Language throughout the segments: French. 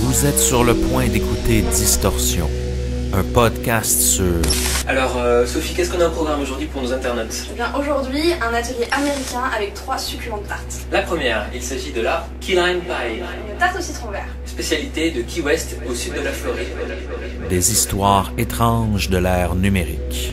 Vous êtes sur le point d'écouter Distorsion, un podcast sur... Alors, euh, Sophie, qu'est-ce qu'on a en programme aujourd'hui pour nos internautes Eh bien, aujourd'hui, un atelier américain avec trois succulentes tartes. La première, il s'agit de la Key Lime Pie. Une tarte au citron vert. Spécialité de Key West au sud de la Floride. Des histoires étranges de l'ère numérique.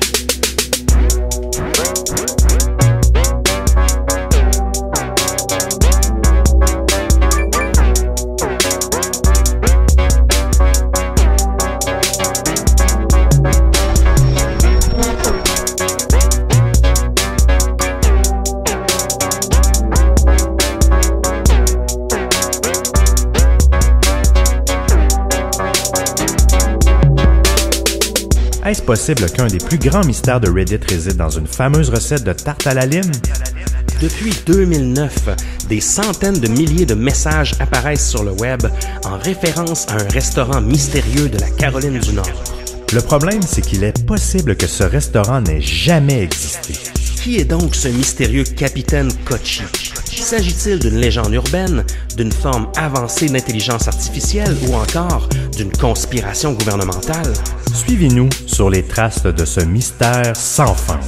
Est-ce possible qu'un des plus grands mystères de Reddit réside dans une fameuse recette de tarte à la lime? Depuis 2009, des centaines de milliers de messages apparaissent sur le web en référence à un restaurant mystérieux de la Caroline du Nord. Le problème, c'est qu'il est possible que ce restaurant n'ait jamais existé. Qui est donc ce mystérieux capitaine Kochi? S'agit-il d'une légende urbaine, d'une forme avancée d'intelligence artificielle ou encore d'une conspiration gouvernementale? Suivez-nous sur les traces de ce mystère sans fin.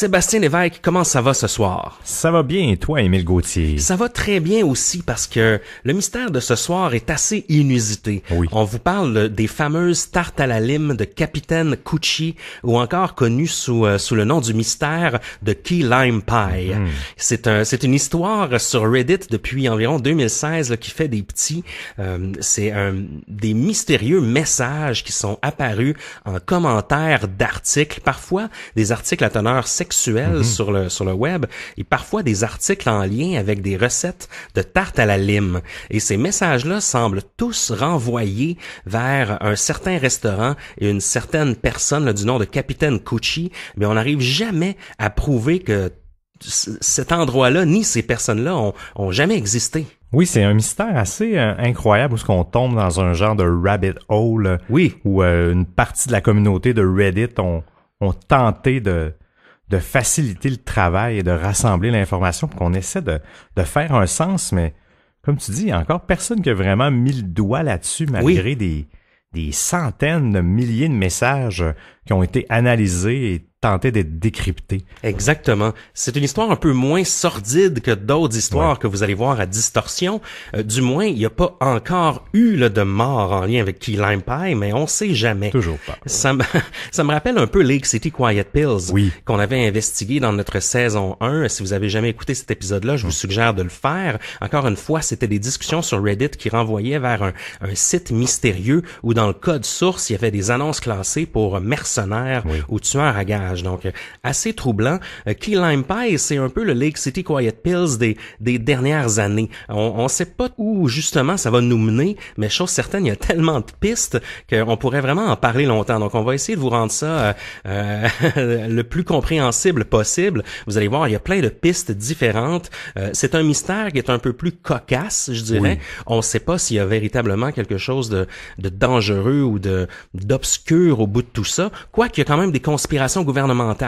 Sébastien Lévesque, comment ça va ce soir? Ça va bien, et toi, Émile Gauthier? Ça va très bien aussi parce que le mystère de ce soir est assez inusité. On vous parle des fameuses tartes à la lime de Capitaine Cucci ou encore connues sous, euh, sous le nom du mystère de Key Lime Pie. Mhm. C'est un, c'est une histoire sur Reddit depuis environ 2016 qui fait des petits, euh, c'est des mystérieux messages qui sont apparus en commentaires d'articles, parfois des articles à teneur sexuelle Mm-hmm. sur le sur le web et parfois des articles en lien avec des recettes de tarte à la lime. Et ces messages-là semblent tous renvoyés vers un certain restaurant et une certaine personne du nom de Capitaine Cucci, mais on n'arrive jamais à prouver que cet endroit-là ni ces personnes-là ont, jamais existé. Oui, c'est un mystère assez euh, incroyable où ce qu'on tombe dans un genre de rabbit hole. Oui. Où euh, une partie de la communauté de Reddit ont tenté de, de faciliter le travail et de rassembler l'information pour qu'on essaie de, de, faire un sens, mais comme tu dis, il a encore personne qui a vraiment mis le doigt là-dessus malgré des, des centaines de milliers de messages qui ont été analysés et tenter d'être décrypté. Exactement. C'est une histoire un peu moins sordide que d'autres histoires que vous allez voir à Distorsion. Euh, du moins, il n'y a pas encore eu là, de mort en lien avec Key Lime Pie, mais on sait jamais. Toujours pas. Ça me, ça me rappelle un peu Lake City Quiet Pills oui. qu'on avait investigué dans notre saison 1. Si vous avez jamais écouté cet épisode-là, je vous mm. suggère de le faire. Encore une fois, c'était des discussions sur Reddit qui renvoyaient vers un, un, site mystérieux où dans le code source, il y avait des annonces classées pour mercenaires ou tueurs à guerre. Donc, assez troublant. Euh, Key Lime Pie, c'est un peu le Lake City Quiet Pills des, des dernières années. On ne sait pas où, justement, ça va nous mener, mais chose certaine, il y a tellement de pistes qu'on pourrait vraiment en parler longtemps. Donc, on va essayer de vous rendre ça euh, le plus compréhensible possible. Vous allez voir, il y a plein de pistes différentes. Euh, c'est un mystère qui est un peu plus cocasse, je dirais. On ne sait pas s'il y a véritablement quelque chose de, de dangereux ou de d'obscur au bout de tout ça. Quoi qu'il y a quand même des conspirations gouvernementales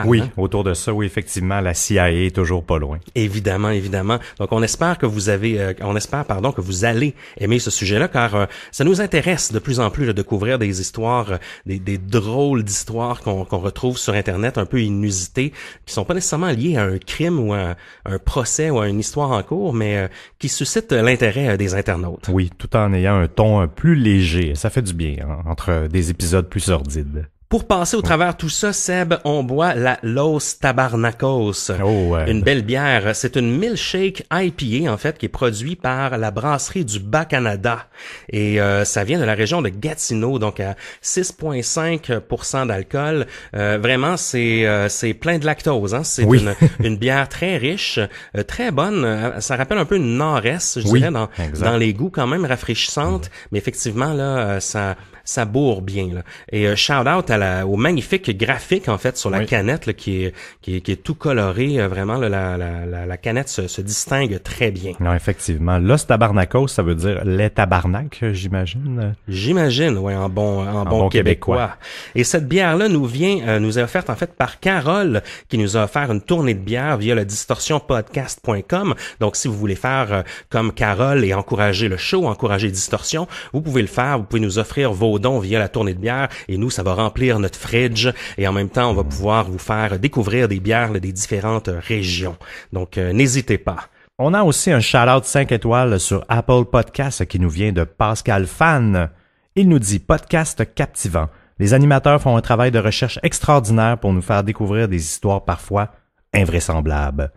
oui, hein? autour de ça, oui, effectivement, la CIA est toujours pas loin. Évidemment, évidemment. Donc, on espère que vous avez, euh, on espère, pardon, que vous allez aimer ce sujet-là, car euh, ça nous intéresse de plus en plus de découvrir des histoires, euh, des, des, drôles d'histoires qu'on retrouve sur Internet, un peu inusitées, qui sont pas nécessairement liées à un crime ou à un procès ou à une histoire en cours, mais qui suscitent l'intérêt des internautes. Oui, tout en ayant un ton plus léger. Ça fait du bien hein, entre des épisodes plus sordides. Pour passer au travers tout ça, Seb, on boit la Los Tabarnakos. Oh, Une belle bière. C'est une milkshake IPA, en fait, qui est produite par la brasserie du Bas-Canada. Et euh, ça vient de la région de Gatineau, donc à 6,5 d'alcool. Euh, vraiment, c'est euh, c'est plein de lactose. Hein? C'est une, bière très riche, très bonne. Ça rappelle un peu une nord je dirais, dans, les goûts quand même rafraîchissante. Mm-hmm. Mais effectivement, là, ça ça bourre bien. Là. Et euh, shout out à la, au magnifique graphique en fait sur la canette là, qui, est, qui, est, qui, est, tout coloré. Euh, vraiment, la, la, la, canette se, distingue très bien. Non, effectivement. Los Tabarnacos, ça veut dire les tabarnak, euh, j'imagine. J'imagine, oui, en bon, en, bon, québécois. Et cette bière-là nous vient, euh, nous est offerte en fait par Carole, qui nous a offert une tournée de bière via le distorsionpodcast.com. Donc, si vous voulez faire comme Carole et encourager le show, encourager Distorsion, vous pouvez le faire. Vous pouvez nous offrir vos Vient vient via la tournée de bière et nous, ça va remplir notre fridge et en même temps, on va pouvoir vous faire découvrir des bières des différentes régions. Donc, euh, n'hésitez pas. On a aussi un shout-out 5 étoiles sur Apple Podcast qui nous vient de Pascal Fan. Il nous dit podcast captivant. Les animateurs font un travail de recherche extraordinaire pour nous faire découvrir des histoires parfois invraisemblables.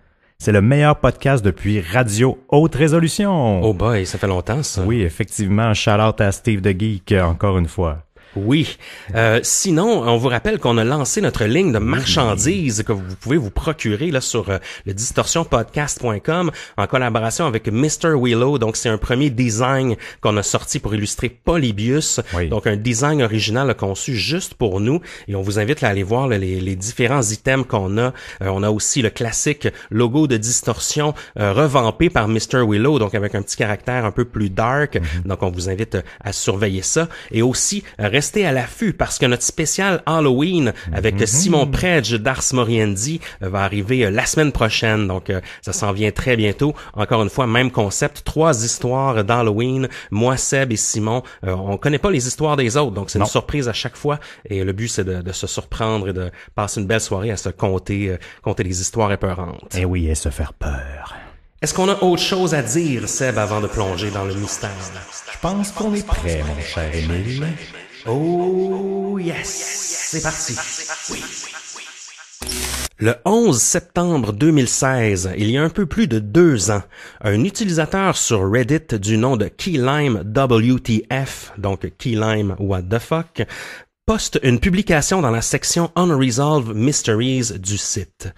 C'est le meilleur podcast depuis Radio Haute Résolution. Oh boy, ça fait longtemps ça. Oui, effectivement, shout out à Steve de Geek euh, encore une fois. Oui. Euh, sinon, on vous rappelle qu'on a lancé notre ligne de marchandises que vous pouvez vous procurer là sur euh, le distorsionpodcast.com en collaboration avec Mr. Willow. Donc, c'est un premier design qu'on a sorti pour illustrer Polybius. Donc, un design original conçu juste pour nous. Et on vous invite à aller voir les, différents items qu'on a. Euh, on a aussi le classique logo de distorsion revampé par Mr. Willow, donc avec un petit caractère un peu plus dark. Mm-hmm. Donc, on vous invite à surveiller ça. Et aussi, restez à l'affût parce que notre spécial Halloween avec mhm. Simon Predge d'Ars Moriendi euh, va arriver euh, la semaine prochaine. Donc, euh, ça s'en vient très bientôt. Encore une fois, même concept, trois histoires d'Halloween. Moi, Seb et Simon, on connaît pas les histoires des autres, donc c'est une surprise à chaque fois. Et le but, c'est de, se surprendre et de passer une belle soirée à se compter, compter les histoires épeurantes. Et eh oui, et se faire peur. Est-ce qu'on a autre chose à dire, Seb, avant de plonger dans le mystère? Je pense qu'on est prêt, mon cher Émile. Oh yes, c'est parti. Le 11 septembre 2016, il y a un peu plus de deux ans, un utilisateur sur Reddit du nom de Keylime WTF, donc Keylime What the fuck, poste une publication dans la section Unresolved Mysteries du site.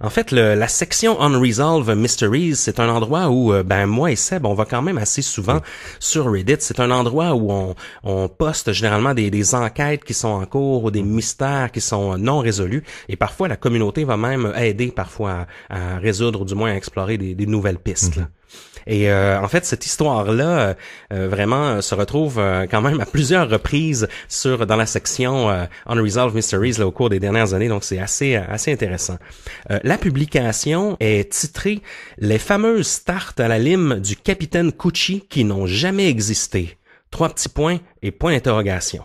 En fait, la section Unresolved Mysteries, c'est un endroit où, euh, ben moi et Seb, on va quand même assez souvent sur Reddit. C'est un endroit où on, poste généralement des, enquêtes qui sont en cours ou des mystères qui sont non résolus. Et parfois, la communauté va même aider parfois à, résoudre ou du moins à explorer des, nouvelles pistes. Mm-hmm. Et euh, en fait, cette histoire-là euh, vraiment euh, se retrouve quand même à plusieurs reprises sur dans la section Unresolved Mysteries au cours des dernières années, donc c'est assez assez intéressant. la publication est titrée Les fameuses tartes à la lime du capitaine Cucci qui n'ont jamais existé. Trois petits points et point d'interrogation.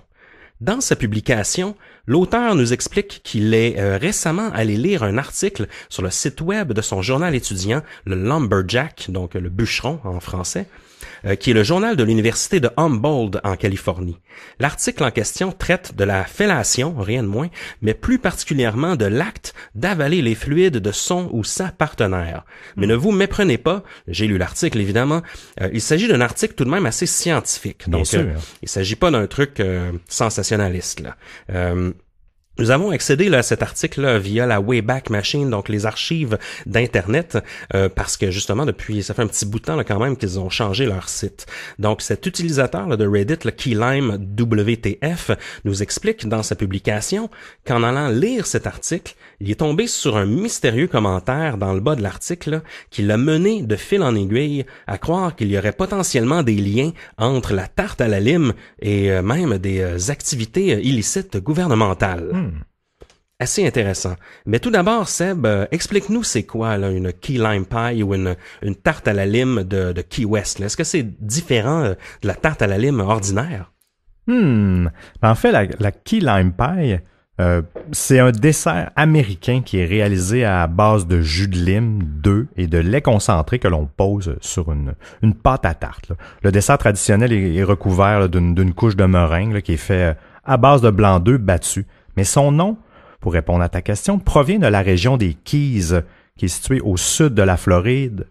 Dans sa publication, L'auteur nous explique qu'il est euh, récemment allé lire un article sur le site web de son journal étudiant, le Lumberjack, donc le bûcheron en français, euh, qui est le journal de l'université de Humboldt en Californie. L'article en question traite de la fellation, rien de moins, mais plus particulièrement de l'acte d'avaler les fluides de son ou sa partenaire. Mais ne vous méprenez pas, j'ai lu l'article évidemment, euh, il s'agit d'un article tout de même assez scientifique. donc il s'agit pas d'un truc sensationnaliste là. Nous avons accédé à cet article via la Wayback Machine, donc les archives d'Internet, euh, parce que justement, depuis, ça fait un petit bout de temps là, quand même qu'ils ont changé leur site. Donc cet utilisateur de Reddit, le Keylime WTF, nous explique dans sa publication qu'en allant lire cet article, il est tombé sur un mystérieux commentaire dans le bas de l'article qui l'a mené de fil en aiguille à croire qu'il y aurait potentiellement des liens entre la tarte à la lime et euh, même des euh, activités euh, illicites gouvernementales. Hmm. Assez intéressant. Mais tout d'abord, Seb, explique-nous c'est quoi une key lime pie ou une, tarte à la lime de, Key West. Est-ce que c'est différent de la tarte à la lime ordinaire? Hmm. Ben, en fait, la key lime pie, euh, c'est un dessert américain qui est réalisé à base de jus de lime, d'œufs et de lait concentré que l'on pose sur une, pâte à tarte. Le dessert traditionnel est, recouvert d'une couche de meringue qui est fait euh, à base de blanc d'œuf battu. Mais son nom, pour répondre à ta question, provient de la région des Keys, qui est située au sud de la Floride,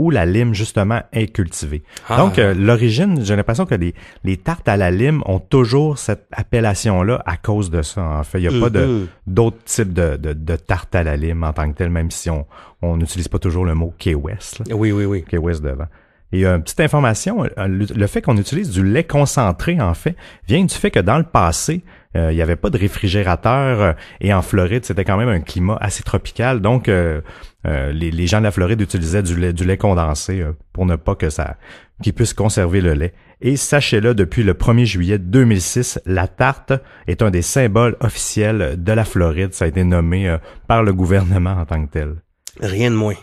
où la lime justement est cultivée. Ah. Donc euh, l'origine, j'ai l'impression que les, les, tartes à la lime ont toujours cette appellation là à cause de ça. En fait, il n'y a pas de mm-hmm. d'autres types de, de, tartes à la lime en tant que telle, même si on on n'utilise pas toujours le mot Key West. Oui, oui, oui. Key West devant. Et une euh, petite information, euh, euh, le fait qu'on utilise du lait concentré, en fait, vient du fait que dans le passé, il n'y avait pas de réfrigérateur et en Floride, c'était quand même un climat assez tropical. Donc, les, gens de la Floride utilisaient du lait, du lait condensé pour ne pas que ça qu'ils puissent conserver le lait. Et sachez-le, depuis le 1er juillet 2006, la tarte est un des symboles officiels de la Floride. Ça a été nommé par le gouvernement en tant que tel. Rien de moins.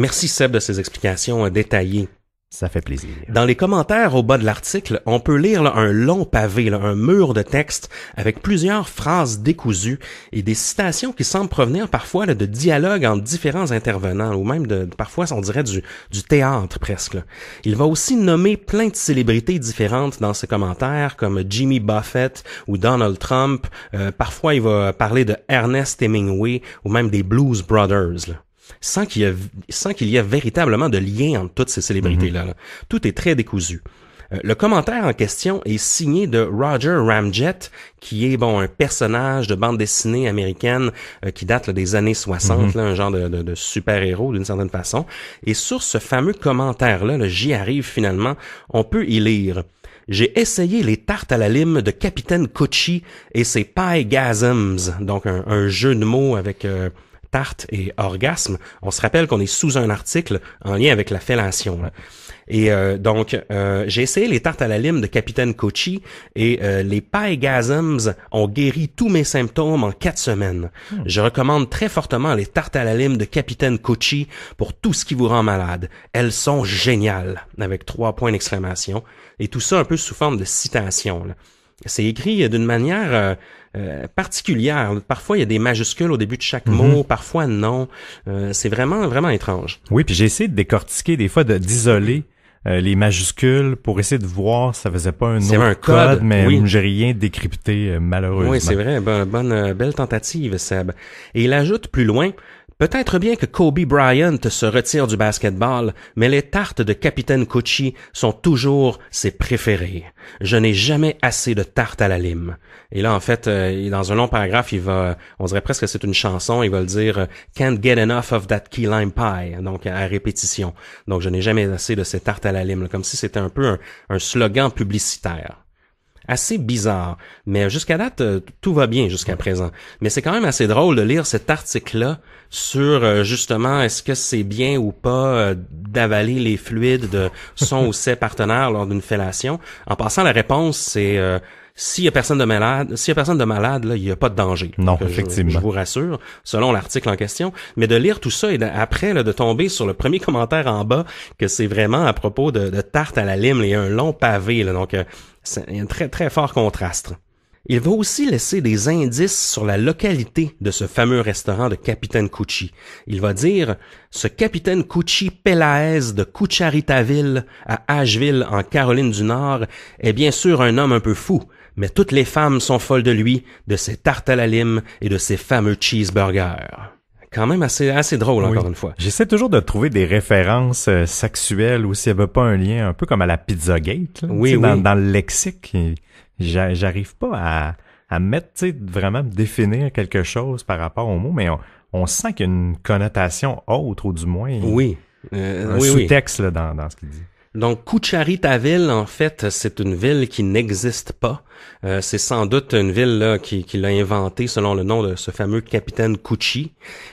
Merci Seb de ces explications euh, détaillées. Ça fait plaisir. Dans les commentaires au bas de l'article, on peut lire un long pavé, un mur de texte avec plusieurs phrases décousues et des citations qui semblent provenir parfois de dialogues entre différents intervenants ou même de parfois on dirait du, théâtre presque. Il va aussi nommer plein de célébrités différentes dans ses commentaires comme Jimmy Buffett ou Donald Trump. Euh, parfois il va parler de Ernest Hemingway ou même des Blues Brothers sans qu'il y ait véritablement de lien entre toutes ces célébrités-là. Mhm. Tout est très décousu. Euh, le commentaire en question est signé de Roger Ramjet, qui est bon un personnage de bande dessinée américaine euh, qui date des années 60, mhm. là, un genre de, de, super-héros d'une certaine façon. Et sur ce fameux commentaire-là, le j'y arrive finalement, on peut y lire. J'ai essayé les tartes à la lime de Capitaine Coochie et ses pie gasms, donc un, jeu de mots avec euh, Tartes et orgasme, on se rappelle qu'on est sous un article en lien avec la fellation. Et euh, donc, euh, j'ai essayé les tartes à la lime de Capitaine Cochi et euh, les pailles ont guéri tous mes symptômes en quatre semaines. Hmm. Je recommande très fortement les tartes à la lime de Capitaine Cochi pour tout ce qui vous rend malade. Elles sont géniales, avec trois points d'exclamation. Et tout ça un peu sous forme de citation. Là c'est écrit euh, d'une manière euh, euh, particulière. Parfois, il y a des majuscules au début de chaque mhm. mot, parfois non. c'est vraiment, vraiment étrange. Oui, puis j'ai essayé de décortiquer des fois, d'isoler. les majuscules pour essayer de voir ça faisait pas un code, mais j'ai rien décrypté malheureusement. Oui, c'est vrai, bonne, bonne belle tentative Seb. Et il ajoute plus loin Peut-être bien que Kobe Bryant se retire du basketball, mais les tartes de Capitaine Cucci sont toujours ses préférées. Je n'ai jamais assez de tartes à la lime. Et là, en fait, euh, dans un long paragraphe, il va, on dirait presque que c'est une chanson, il va le dire euh, Can't get enough of that key lime pie, donc à répétition. Donc, je n'ai jamais assez de ces tartes à la lime, comme si c'était un peu un slogan publicitaire assez bizarre. Mais jusqu'à date, euh, tout va bien jusqu'à présent. Mais c'est quand même assez drôle de lire cet article-là sur euh, justement est-ce que c'est bien ou pas euh, d'avaler les fluides de son ou ses partenaires lors d'une fellation. En passant, la réponse, c'est... s'il y a personne de malade, s'il y a personne de malade, là, il n'y a pas de danger. Non, effectivement. Je, vous rassure, selon l'article en question. Mais de lire tout ça et après de tomber sur le premier commentaire en bas que c'est vraiment à propos de, tarte à la lime il y a un long pavé. Là. Donc c'est un très très fort contraste. Il va aussi laisser des indices sur la localité de ce fameux restaurant de Capitaine Cucci. Il va dire ce Capitaine Cucci Pelaez de Cucharitaville à Asheville en Caroline du Nord est bien sûr un homme un peu fou, mais toutes les femmes sont folles de lui, de ses tartes à la lime et de ses fameux cheeseburgers quand même assez, assez drôle, encore une fois. J'essaie toujours de trouver des références euh, sexuelles ou s'il n'y avait pas un lien, un peu comme à la Pizza Gate, oui, Dans, le lexique. J'arrive pas à, à mettre, vraiment définir quelque chose par rapport au mot, mais on, sent qu'il y a une connotation autre, ou du moins. Oui. Euh, un sous-texte dans, dans ce qu'il dit. Donc, Ville, en fait, c'est une ville qui n'existe pas. Euh, c'est sans doute une ville là, qui, l'a inventée selon le nom de ce fameux capitaine Kuchi.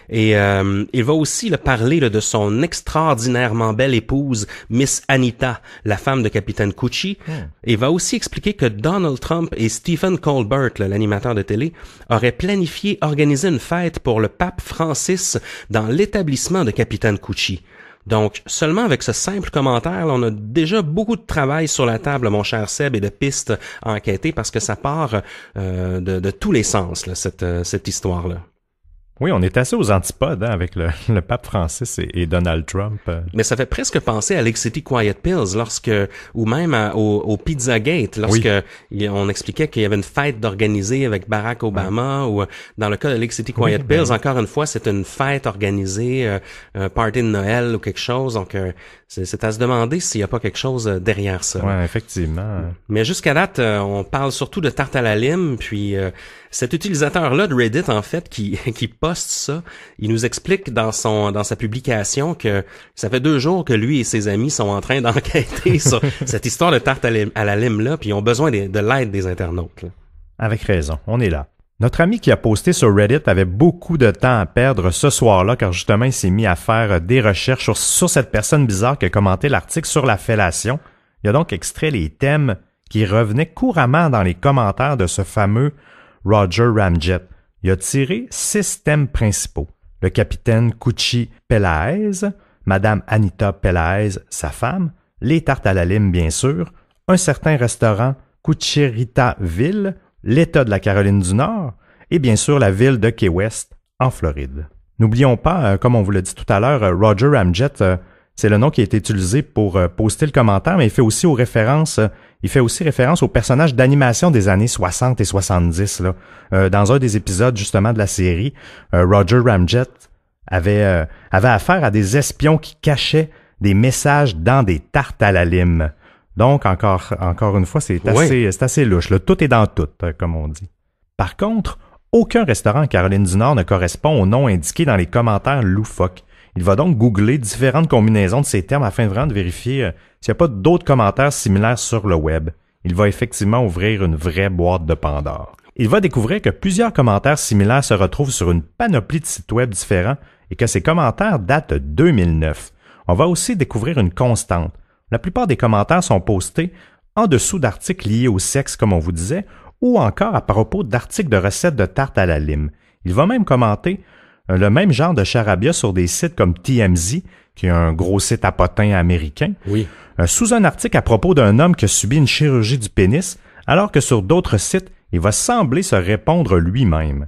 Et euh, il va aussi le parler de son extraordinairement belle épouse, Miss Anita, la femme de capitaine Kuchi. Il hmm. Et va aussi expliquer que Donald Trump et Stephen Colbert, l'animateur de télé, auraient planifié organiser une fête pour le pape Francis dans l'établissement de capitaine Kuchi. Donc, seulement avec ce simple commentaire, on a déjà beaucoup de travail sur la table, mon cher Seb, et de pistes à enquêter parce que ça part euh, de, tous les sens, cette, euh, cette histoire-là. Oui, on est assez aux antipodes hein, avec le, pape Francis et, Donald Trump. Euh. Mais ça fait presque penser à Lake City Quiet Pills lorsque, ou même au, Pizza Gate, lorsque on expliquait qu'il y avait une fête d'organiser avec Barack Obama, ou euh, dans le cas de Lake City Quiet ben Pills, encore une fois, c'est une fête organisée, euh, un party de Noël ou quelque chose. Donc, euh, c'est à se demander s'il n'y a pas quelque chose derrière ça. Oui, effectivement. Mais jusqu'à date, on parle surtout de tarte à la lime, puis cet utilisateur-là de Reddit, en fait, qui, qui poste ça, il nous explique dans son dans sa publication que ça fait deux jours que lui et ses amis sont en train d'enquêter sur cette histoire de tarte à la lime-là, puis ils ont besoin de, l'aide des internautes. Avec raison, on est là. Notre ami qui a posté sur Reddit avait beaucoup de temps à perdre ce soir-là car justement il s'est mis à faire euh, des recherches sur, sur cette personne bizarre qui a commenté l'article sur la fellation. Il a donc extrait les thèmes qui revenaient couramment dans les commentaires de ce fameux Roger Ramjet, il a tiré six thèmes principaux. Le capitaine Cucci Pelaez, Madame Anita Pelaez, sa femme, les tartes à la lime, bien sûr, un certain restaurant Ville, l'État de la Caroline du Nord et bien sûr la ville de Key West, en Floride. N'oublions pas, euh, comme on vous l'a dit tout à l'heure, euh, Roger Ramjet euh, c'est le nom qui a été utilisé pour euh, poster le commentaire, mais il fait aussi aux références. Euh, il fait aussi référence aux personnages d'animation des années 60 et 70. Là. Euh, dans un des épisodes justement de la série, Roger Ramjet avait, avait affaire à des espions qui cachaient des messages dans des tartes à la lime. Donc, encore, encore une fois, c'est assez, assez louche. Tout est dans tout, comme on dit. Par contre, aucun restaurant en Caroline du Nord ne correspond au nom indiqué dans les commentaires loufoques. Il va donc googler différentes combinaisons de ces termes afin vraiment de vérifier euh, s'il n'y a pas d'autres commentaires similaires sur le web. Il va effectivement ouvrir une vraie boîte de Pandore. Il va découvrir que plusieurs commentaires similaires se retrouvent sur une panoplie de sites web différents et que ces commentaires datent de 2009. On va aussi découvrir une constante. La plupart des commentaires sont postés en dessous d'articles liés au sexe, comme on vous disait, ou encore à propos d'articles de recettes de tarte à la lime. Il va même commenter euh, le même genre de charabia sur des sites comme TMZ, qui est un gros site à potins américain, oui. Euh, sous un article à propos d'un homme qui a subi une chirurgie du pénis, alors que sur d'autres sites, il va sembler se répondre lui-même.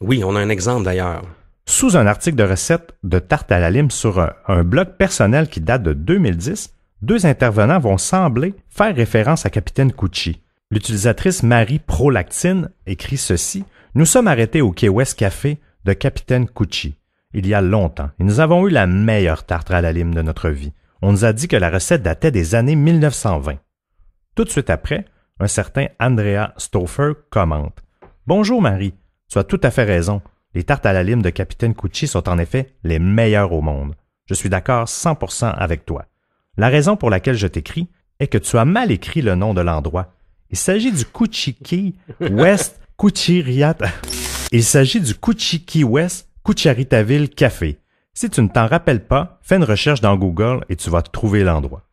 Oui, on a un exemple d'ailleurs. Sous un article de recette de tarte à la lime sur un, blog personnel qui date de 2010, deux intervenants vont sembler faire référence à Capitaine Cucci. L'utilisatrice Marie Prolactine écrit ceci. Nous sommes arrêtés au Key West Café de Capitaine Cucci, il y a longtemps, et nous avons eu la meilleure tarte à la lime de notre vie. On nous a dit que la recette datait des années 1920. Tout de suite après, un certain Andrea Stoffer commente Bonjour Marie, tu as tout à fait raison. Les tartes à la lime de Capitaine Cucci sont en effet les meilleures au monde. Je suis d'accord 100% avec toi. La raison pour laquelle je t'écris est que tu as mal écrit le nom de l'endroit. Il s'agit du Cucci Key West Riata. Il s'agit du Kuchiki West Kucharitaville Café. Si tu ne t'en rappelles pas, fais une recherche dans Google et tu vas trouver l'endroit.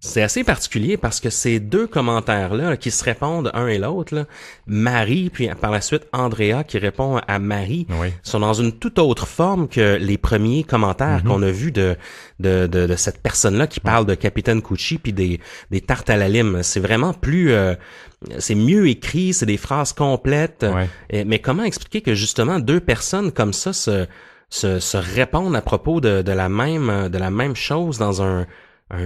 C'est assez particulier parce que ces deux commentaires-là qui se répondent un et l'autre, Marie, puis par la suite Andrea qui répond à Marie, sont dans une toute autre forme que les premiers commentaires mhm. qu'on a vus de, de, de, cette personne-là qui parle de Capitaine Cucci puis des, des tartes à la lime. C'est vraiment plus... Euh, c'est mieux écrit, c'est des phrases complètes. Mais comment expliquer que justement deux personnes comme ça se, se, se répondent à propos de, de, la même, de la même chose dans un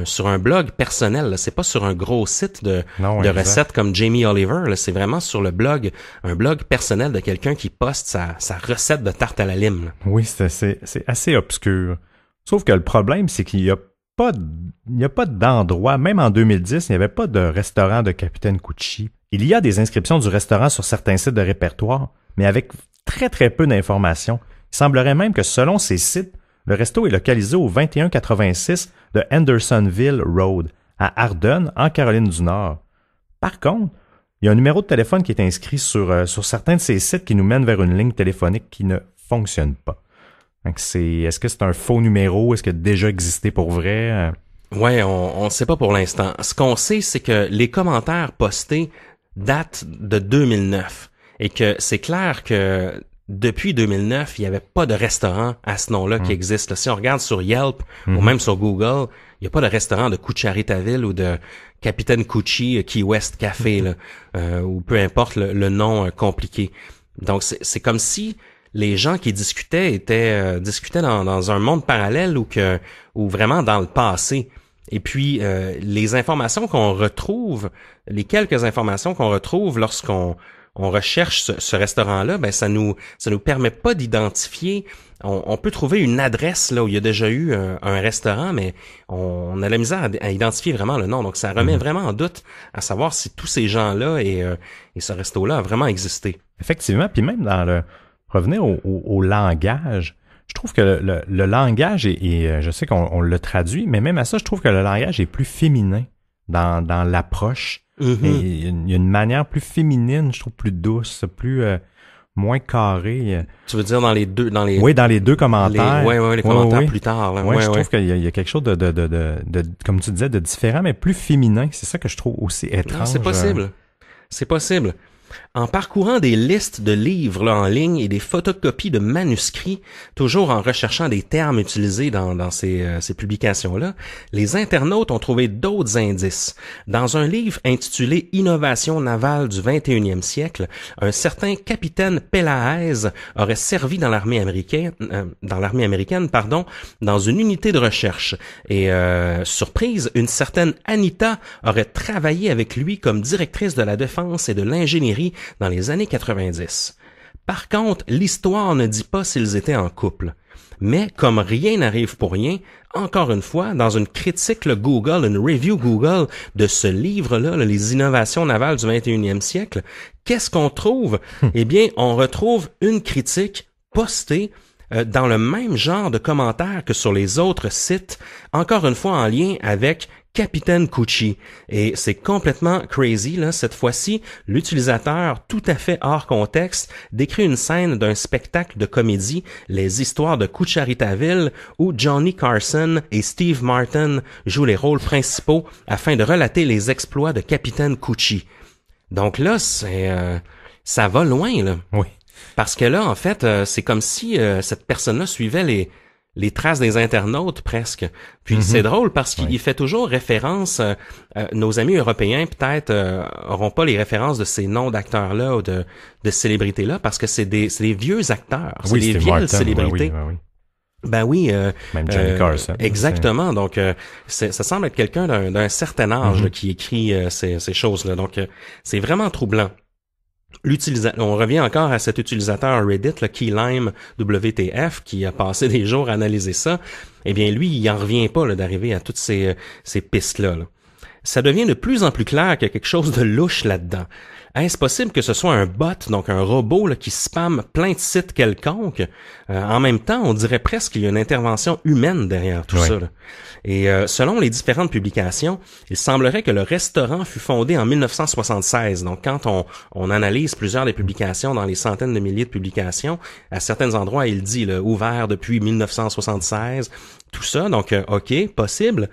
sur un blog personnel. C'est pas sur un gros site de, de recettes comme Jamie Oliver. C'est vraiment sur le blog, un blog personnel de quelqu'un qui poste sa, recette de tarte à la lime. Oui, c'est assez, obscur. Sauf que le problème, c'est qu'il n'y a pas, a pas d'endroit, même en 2010, il n'y avait pas de restaurant de Capitaine Cucci. Il y a des inscriptions du restaurant sur certains sites de répertoire, mais avec très très peu d'informations. Il semblerait même que selon ces sites, le resto est localisé au 2186 de Hendersonville Road, à Arden, en Caroline du Nord. Par contre, il y a un numéro de téléphone qui est inscrit sur, euh, sur certains de ces sites qui nous mènent vers une ligne téléphonique qui ne fonctionne pas. c'est, est-ce que c'est un faux numéro? Est-ce que déjà existé pour vrai? Ouais, on ne sait pas pour l'instant. Ce qu'on sait, c'est que les commentaires postés datent de 2009 et que c'est clair que depuis 2009, il n'y avait pas de restaurant à ce nom-là qui hmm. existe. si on regarde sur Yelp ou hmm. même sur Google, il n'y a pas de restaurant de Ville ou de Capitaine Cucci euh, Key West Café, hmm. euh, ou peu importe le, nom euh, compliqué. Donc, c'est comme si les gens qui discutaient étaient discutaient dans, un monde parallèle ou que ou vraiment dans le passé. Et puis les informations qu'on retrouve, les quelques informations qu'on retrouve lorsqu'on on recherche ce, restaurant-là, ben ça nous ça nous permet pas d'identifier. On, peut trouver une adresse là où il y a déjà eu un, restaurant, mais on, on, a la misère à, identifier vraiment le nom. Donc ça remet mhm. vraiment en doute à savoir si tous ces gens-là euh, et, ce resto-là a vraiment existé. Effectivement, puis même dans le revenez au, langage, je trouve que le, le, langage et euh, je sais qu'on le traduit, mais même à ça, je trouve que le langage est plus féminin dans, dans l'approche Mm-hmm. il, y a une manière plus féminine, je trouve, plus douce, plus euh, moins carrée. Euh. Tu veux dire dans les deux, dans les. Oui, dans les deux commentaires. Oui, ouais, les commentaires plus tard. je trouve qu'il y, a quelque chose de, de, de, de, comme tu disais, de différent, mais plus féminin. C'est ça que je trouve aussi étrange. C'est euh. possible. C'est possible en parcourant des listes de livres en ligne et des photocopies de manuscrits, toujours en recherchant des termes utilisés dans, euh, ces, publications-là, les internautes ont trouvé d'autres indices. Dans un livre intitulé Innovation navale du 21e siècle, un certain capitaine Pelaez aurait servi dans l'armée américaine, euh, dans l'armée américaine, pardon, dans une unité de recherche. Et euh, surprise, une certaine Anita aurait travaillé avec lui comme directrice de la défense et de l'ingénierie dans les années 90. Par contre, l'histoire ne dit pas s'ils étaient en couple. Mais comme rien n'arrive pour rien, encore une fois, dans une critique le Google, une review Google de ce livre-là, les innovations navales du 21e siècle, qu'est-ce qu'on trouve hum. Eh bien, on retrouve une critique postée euh, dans le même genre de commentaires que sur les autres sites, encore une fois en lien avec Capitaine Cucci. Et c'est complètement crazy, là, cette fois-ci, l'utilisateur, tout à fait hors contexte, décrit une scène d'un spectacle de comédie, les histoires de Cucharitaville, où Johnny Carson et Steve Martin jouent les rôles principaux afin de relater les exploits de Capitaine Cucci. Donc là, c'est... Euh, ça va loin, là. Oui. Parce que là, en fait, euh, c'est comme si euh, cette personne-là suivait les, les traces des internautes presque. Puis mhm. c'est drôle parce qu'il fait toujours référence. Euh, euh, nos amis européens peut-être euh, auront pas les références de ces noms d'acteurs là ou de, de célébrités là parce que c'est des, des vieux acteurs, c'est des vieilles ben célébrités. Ben oui, ben Exactement. Donc, ça semble être quelqu'un d'un certain âge mhm. qui écrit ces, ces choses-là. Donc, c'est vraiment troublant on revient encore à cet utilisateur Reddit, le Keylime WTF, qui a passé des jours à analyser ça. Eh bien, lui, il en revient pas d'arriver à toutes ces, euh, ces pistes Là. Ça devient de plus en plus clair qu'il y a quelque chose de louche là-dedans est-ce possible que ce soit un bot, donc un robot qui spamme plein de sites quelconques? Euh, en même temps, on dirait presque qu'il y a une intervention humaine derrière tout ça. Et euh, selon les différentes publications, il semblerait que le restaurant fut fondé en 1976. Donc quand on, analyse plusieurs des publications dans les centaines de milliers de publications, à certains endroits, il dit le ouvert depuis 1976, tout ça, donc euh, OK, possible.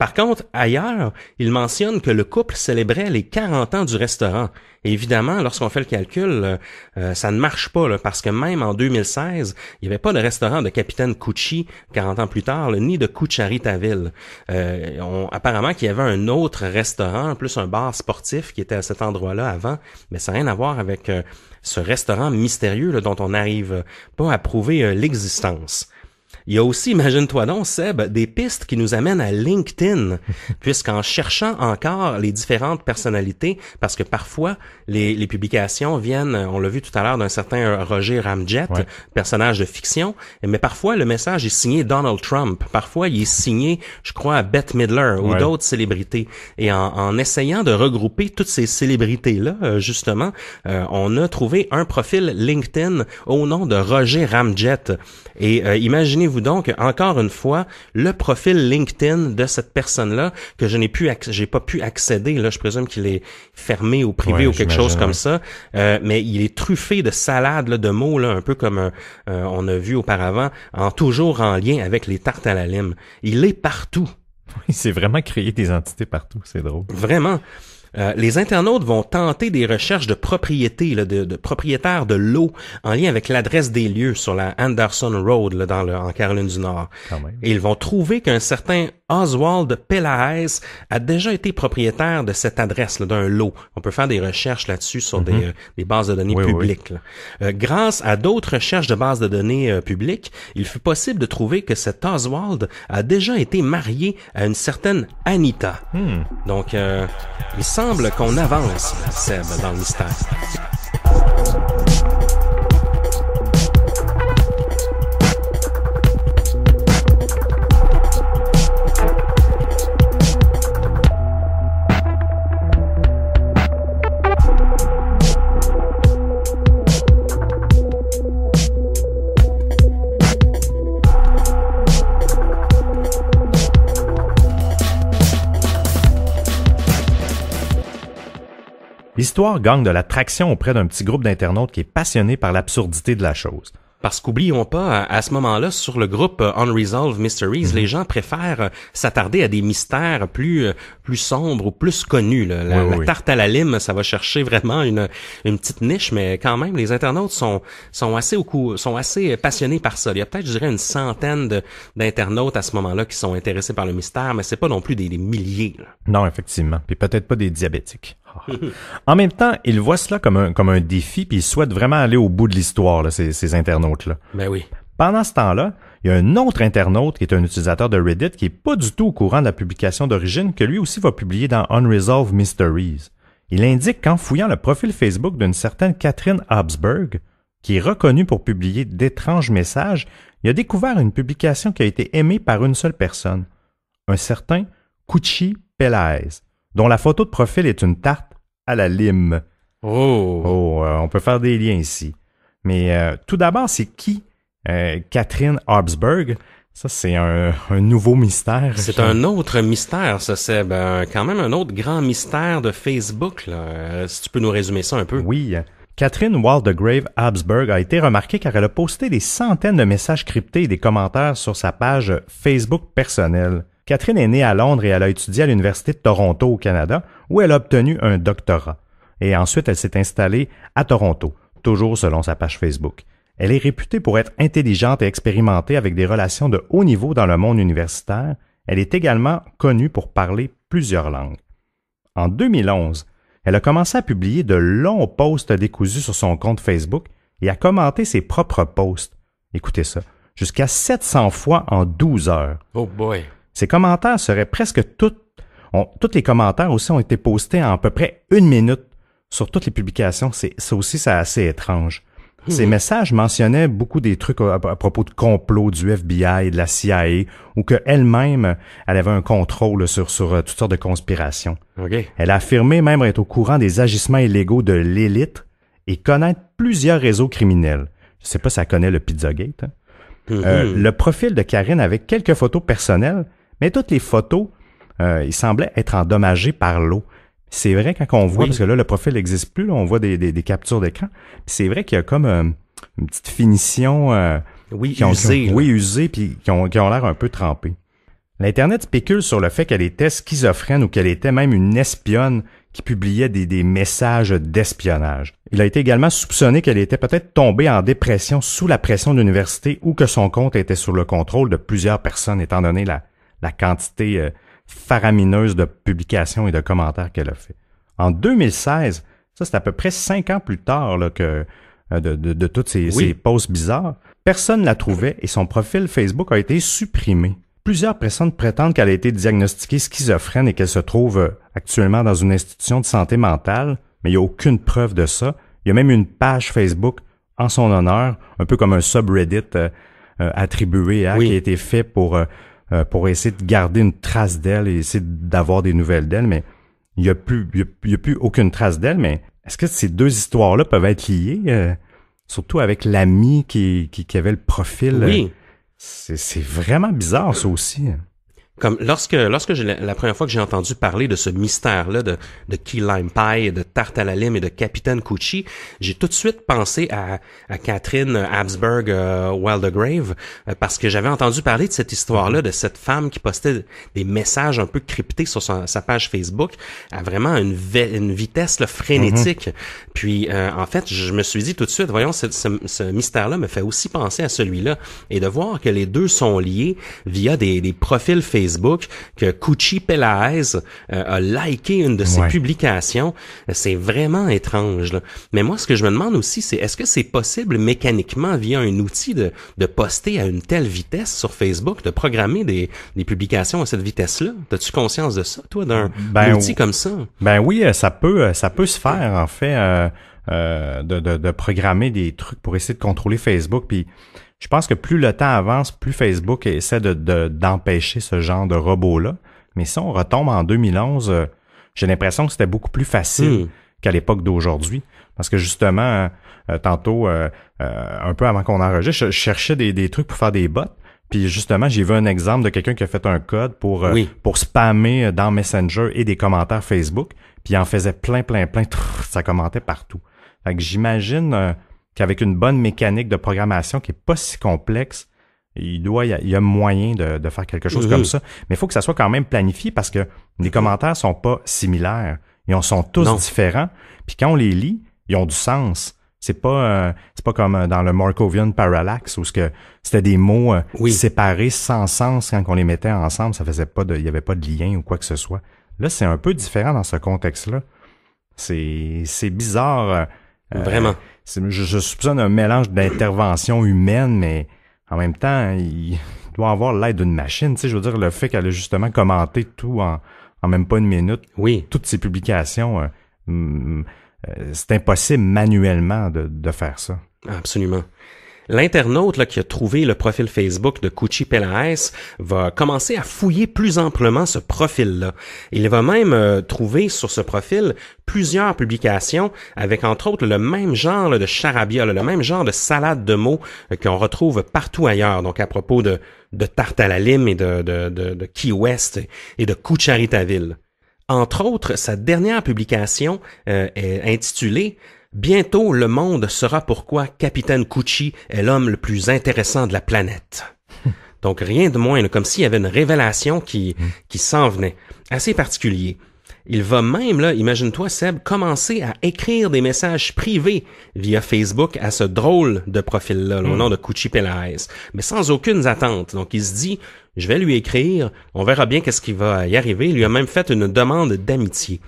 Par contre, ailleurs, il mentionne que le couple célébrait les 40 ans du restaurant. évidemment, lorsqu'on fait le calcul, euh, euh, ça ne marche pas, parce que même en 2016, il n'y avait pas de restaurant de Capitaine Cucci 40 ans plus tard, ni de Taville. Euh, apparemment qu'il y avait un autre restaurant, plus un bar sportif qui était à cet endroit-là avant, mais ça n'a rien à voir avec ce restaurant mystérieux dont on n'arrive pas à prouver l'existence. Il y a aussi, imagine-toi donc, Seb, des pistes qui nous amènent à LinkedIn, puisqu'en cherchant encore les différentes personnalités, parce que parfois, les, publications viennent, euh, on l'a vu tout à l'heure d'un certain Roger Ramjet, personnage de fiction, mais parfois, le message est signé Donald Trump. Parfois, il est signé, je crois, Bette Midler ou d'autres célébrités. Et en, essayant de regrouper toutes ces célébrités-là, euh, justement, euh, on a trouvé un profil LinkedIn au nom de Roger Ramjet. Et imaginez-vous donc, encore une fois, le profil LinkedIn de cette personne-là que je n'ai pu, pas pu accéder. Là, je présume qu'il est fermé ou privé ou quelque chose comme ça. Euh, mais il est truffé de salades, de mots, là, un peu comme euh, euh, on a vu auparavant, en toujours en lien avec les tartes à la lime. Il est partout. Il s'est vraiment créé des entités partout. C'est drôle. Vraiment. Euh, les internautes vont tenter des recherches de propriété, de, de propriétaires de l'eau en lien avec l'adresse des lieux sur la Anderson Road dans le, en Caroline du Nord. Et ils vont trouver qu'un certain Oswald Pelaez a déjà été propriétaire de cette adresse, d'un lot. On peut faire des recherches là-dessus sur des, mm-hmm. euh, bases de données publiques. Euh, grâce à d'autres recherches de bases de données publiques, il fut possible de trouver que cet Oswald a déjà été marié à une certaine Anita. Hmm. Donc, il semble qu'on avance, Seb, dans le mystère. L'histoire gagne de l'attraction auprès d'un petit groupe d'internautes qui est passionné par l'absurdité de la chose. Parce qu'oublions pas, à ce moment-là, sur le groupe euh, Unresolved Mysteries, mhm. les gens préfèrent euh, s'attarder à des mystères plus euh, plus sombres ou plus connus. La, tarte à la lime, ça va chercher vraiment une, petite niche, mais quand même, les internautes sont sont assez sont assez passionnés par ça. Il y a peut-être, je dirais, une centaine d'internautes à ce moment-là qui sont intéressés par le mystère, mais c'est pas non plus des, milliers. Non, effectivement, et peut-être pas des diabétiques. En même temps, il voit cela comme un, comme un défi, puis il souhaite vraiment aller au bout de l'histoire, ces, internautes-là. Ben oui. Pendant ce temps-là, il y a un autre internaute qui est un utilisateur de Reddit qui est pas du tout au courant de la publication d'origine que lui aussi va publier dans Unresolved Mysteries. Il indique qu'en fouillant le profil Facebook d'une certaine Catherine Habsburg, qui est reconnue pour publier d'étranges messages, il a découvert une publication qui a été aimée par une seule personne, un certain Cucci Pelaez dont la photo de profil est une tarte à la lime. Oh! oh euh, on peut faire des liens ici. Mais euh, tout d'abord, c'est qui euh, Catherine Habsburg? Ça, c'est un, nouveau mystère. C'est un autre mystère, ça, c'est quand même un autre grand mystère de Facebook. si tu peux nous résumer ça un peu. Oui. Catherine Waldegrave Habsburg a été remarquée car elle a posté des centaines de messages cryptés et des commentaires sur sa page Facebook personnelle. Catherine est née à Londres et elle a étudié à l'Université de Toronto au Canada, où elle a obtenu un doctorat. Et ensuite, elle s'est installée à Toronto, toujours selon sa page Facebook. Elle est réputée pour être intelligente et expérimentée avec des relations de haut niveau dans le monde universitaire. Elle est également connue pour parler plusieurs langues. En 2011, elle a commencé à publier de longs posts décousus sur son compte Facebook et à commenter ses propres posts. Écoutez ça, jusqu'à 700 fois en 12 heures. Oh boy. Ces commentaires seraient presque tous. tous les commentaires aussi ont été postés en à peu près une minute sur toutes les publications. C'est ça aussi, c'est assez étrange. Mhm. Ces messages mentionnaient beaucoup des trucs à, propos de complots du FBI et de la CIA, ou qu'elle-même, elle avait un contrôle sur, euh, toutes sortes de conspirations. Elle Elle affirmé même être au courant des agissements illégaux de l'élite et connaître plusieurs réseaux criminels. Je sais pas si elle connaît le Pizzagate. Hein. Mhm. Euh, le profil de Karine avec quelques photos personnelles, mais toutes les photos, euh, semblait être endommagées par l'eau. C'est vrai quand on voit, parce que là, le profil n'existe plus, on voit des, captures d'écran. C'est vrai qu'il y a comme euh, une petite finition. Euh, qui ont, oui, usée, puis qui ont, ont l'air un peu trempée. L'Internet spécule sur le fait qu'elle était schizophrène ou qu'elle était même une espionne qui publiait des, des messages d'espionnage. Il a été également soupçonné qu'elle était peut-être tombée en dépression sous la pression de l'université ou que son compte était sous le contrôle de plusieurs personnes étant donné la, la quantité euh, faramineuse de publications et de commentaires qu'elle a fait. En 2016, ça c'est à peu près cinq ans plus tard là, que euh, de, de, toutes ces, posts bizarres, personne ne la trouvait et son profil Facebook a été supprimé. Plusieurs personnes prétendent qu'elle a été diagnostiquée schizophrène et qu'elle se trouve euh, actuellement dans une institution de santé mentale, mais il n'y a aucune preuve de ça. Il y a même une page Facebook en son honneur, un peu comme un subreddit attribué à, qui a été fait pour euh, pour essayer de garder une trace d'elle et essayer d'avoir des nouvelles d'elle, mais il n'y a, plus, y a, plus aucune trace d'elle. Mais est-ce que ces deux histoires-là peuvent être liées? Euh, surtout avec l'ami qui, qui, qui, avait le profil. Oui. Euh, c'est vraiment bizarre, ça aussi comme lorsque lorsque j'ai la, première fois que j'ai entendu parler de ce mystère là de de key lime pie de tarte à la lime et de capitaine Cucci, j'ai tout de suite pensé à, à Catherine Habsburg euh, Wildegrave euh, parce que j'avais entendu parler de cette histoire là de cette femme qui postait des messages un peu cryptés sur sa page Facebook à vraiment une une vitesse là, frénétique. Mm-hmm. Puis euh, en fait, je me suis dit tout de suite voyons ce, ce, ce mystère là me fait aussi penser à celui-là et de voir que les deux sont liés via des des profils Facebook Facebook que Cucci Pelaez euh, a liké une de ses publications. C'est vraiment étrange. Mais moi, ce que je me demande aussi, c'est est-ce que c'est possible mécaniquement via un outil de, de poster à une telle vitesse sur Facebook, de programmer des, publications à cette vitesse-là? T'as tu conscience de ça, toi, d'un ben outil comme ça? Ben oui, euh, ça peut, euh, ça peut se faire, en fait, de, de, programmer des trucs pour essayer de contrôler Facebook. Puis je pense que plus le temps avance, plus Facebook essaie d'empêcher de, d'empêcher ce genre de robot-là. Mais si on retombe en 2011, euh, j'ai l'impression que c'était beaucoup plus facile hmm. qu'à l'époque d'aujourd'hui. Parce que justement, euh, tantôt, euh, un peu avant qu'on enregistre, je, cherchais des, des, trucs pour faire des bots. Puis justement, j'ai vu un exemple de quelqu'un qui a fait un code pour, pour spammer dans Messenger et des commentaires Facebook. Puis il en faisait plein, plein, plein. ça commentait partout. Fait que j'imagine qu'avec une bonne mécanique de programmation qui est pas si complexe, il doit, y a, moyen de, faire quelque chose comme euh. ça. Mais il faut que ça soit quand même planifié parce que les commentaires sont pas similaires. Ils sont tous différents. Puis quand on les lit, ils ont du sens. C'est pas, euh, c'est pas comme euh, dans le Markovian Parallax où ce que c'était des mots séparés sans sens quand on les mettait ensemble, ça faisait pas de, il y avait pas de lien ou quoi que ce soit. Là, c'est un peu différent dans ce contexte-là. C'est, c'est bizarre. Vraiment. Je, soupçonne un mélange d'intervention humaine, mais en même temps, il doit avoir l'aide d'une machine. Tu sais, je veux dire, le fait qu'elle ait justement commenté tout en, même pas une minute, oui. toutes ses publications, euh, mm, euh, c'est impossible manuellement de faire ça. Absolument. L'internaute qui a trouvé le profil Facebook de Cucci Pelaes va commencer à fouiller plus amplement ce profil-là. Il va même euh, trouver sur ce profil plusieurs publications avec entre autres le même genre de charabia, le même genre de salade de mots euh, qu'on retrouve partout ailleurs. Donc à propos de, tarte à la lime et de, Key West et de Cucharitaville. Entre autres, sa dernière publication euh, est intitulée Bientôt, le monde saura pourquoi Capitaine Cucci est l'homme le plus intéressant de la planète. Donc rien de moins, comme s'il y avait une révélation qui, qui s'en venait. Assez particulier. Il va même, là, imagine-toi, Seb, commencer à écrire des messages privés via Facebook à ce drôle de profil-là, le hmm. nom de Cucci Pelaez, mais sans aucune attente. Donc, il se dit, je vais lui écrire, on verra bien qu'est-ce qui va y arriver. Il lui a même fait une demande d'amitié.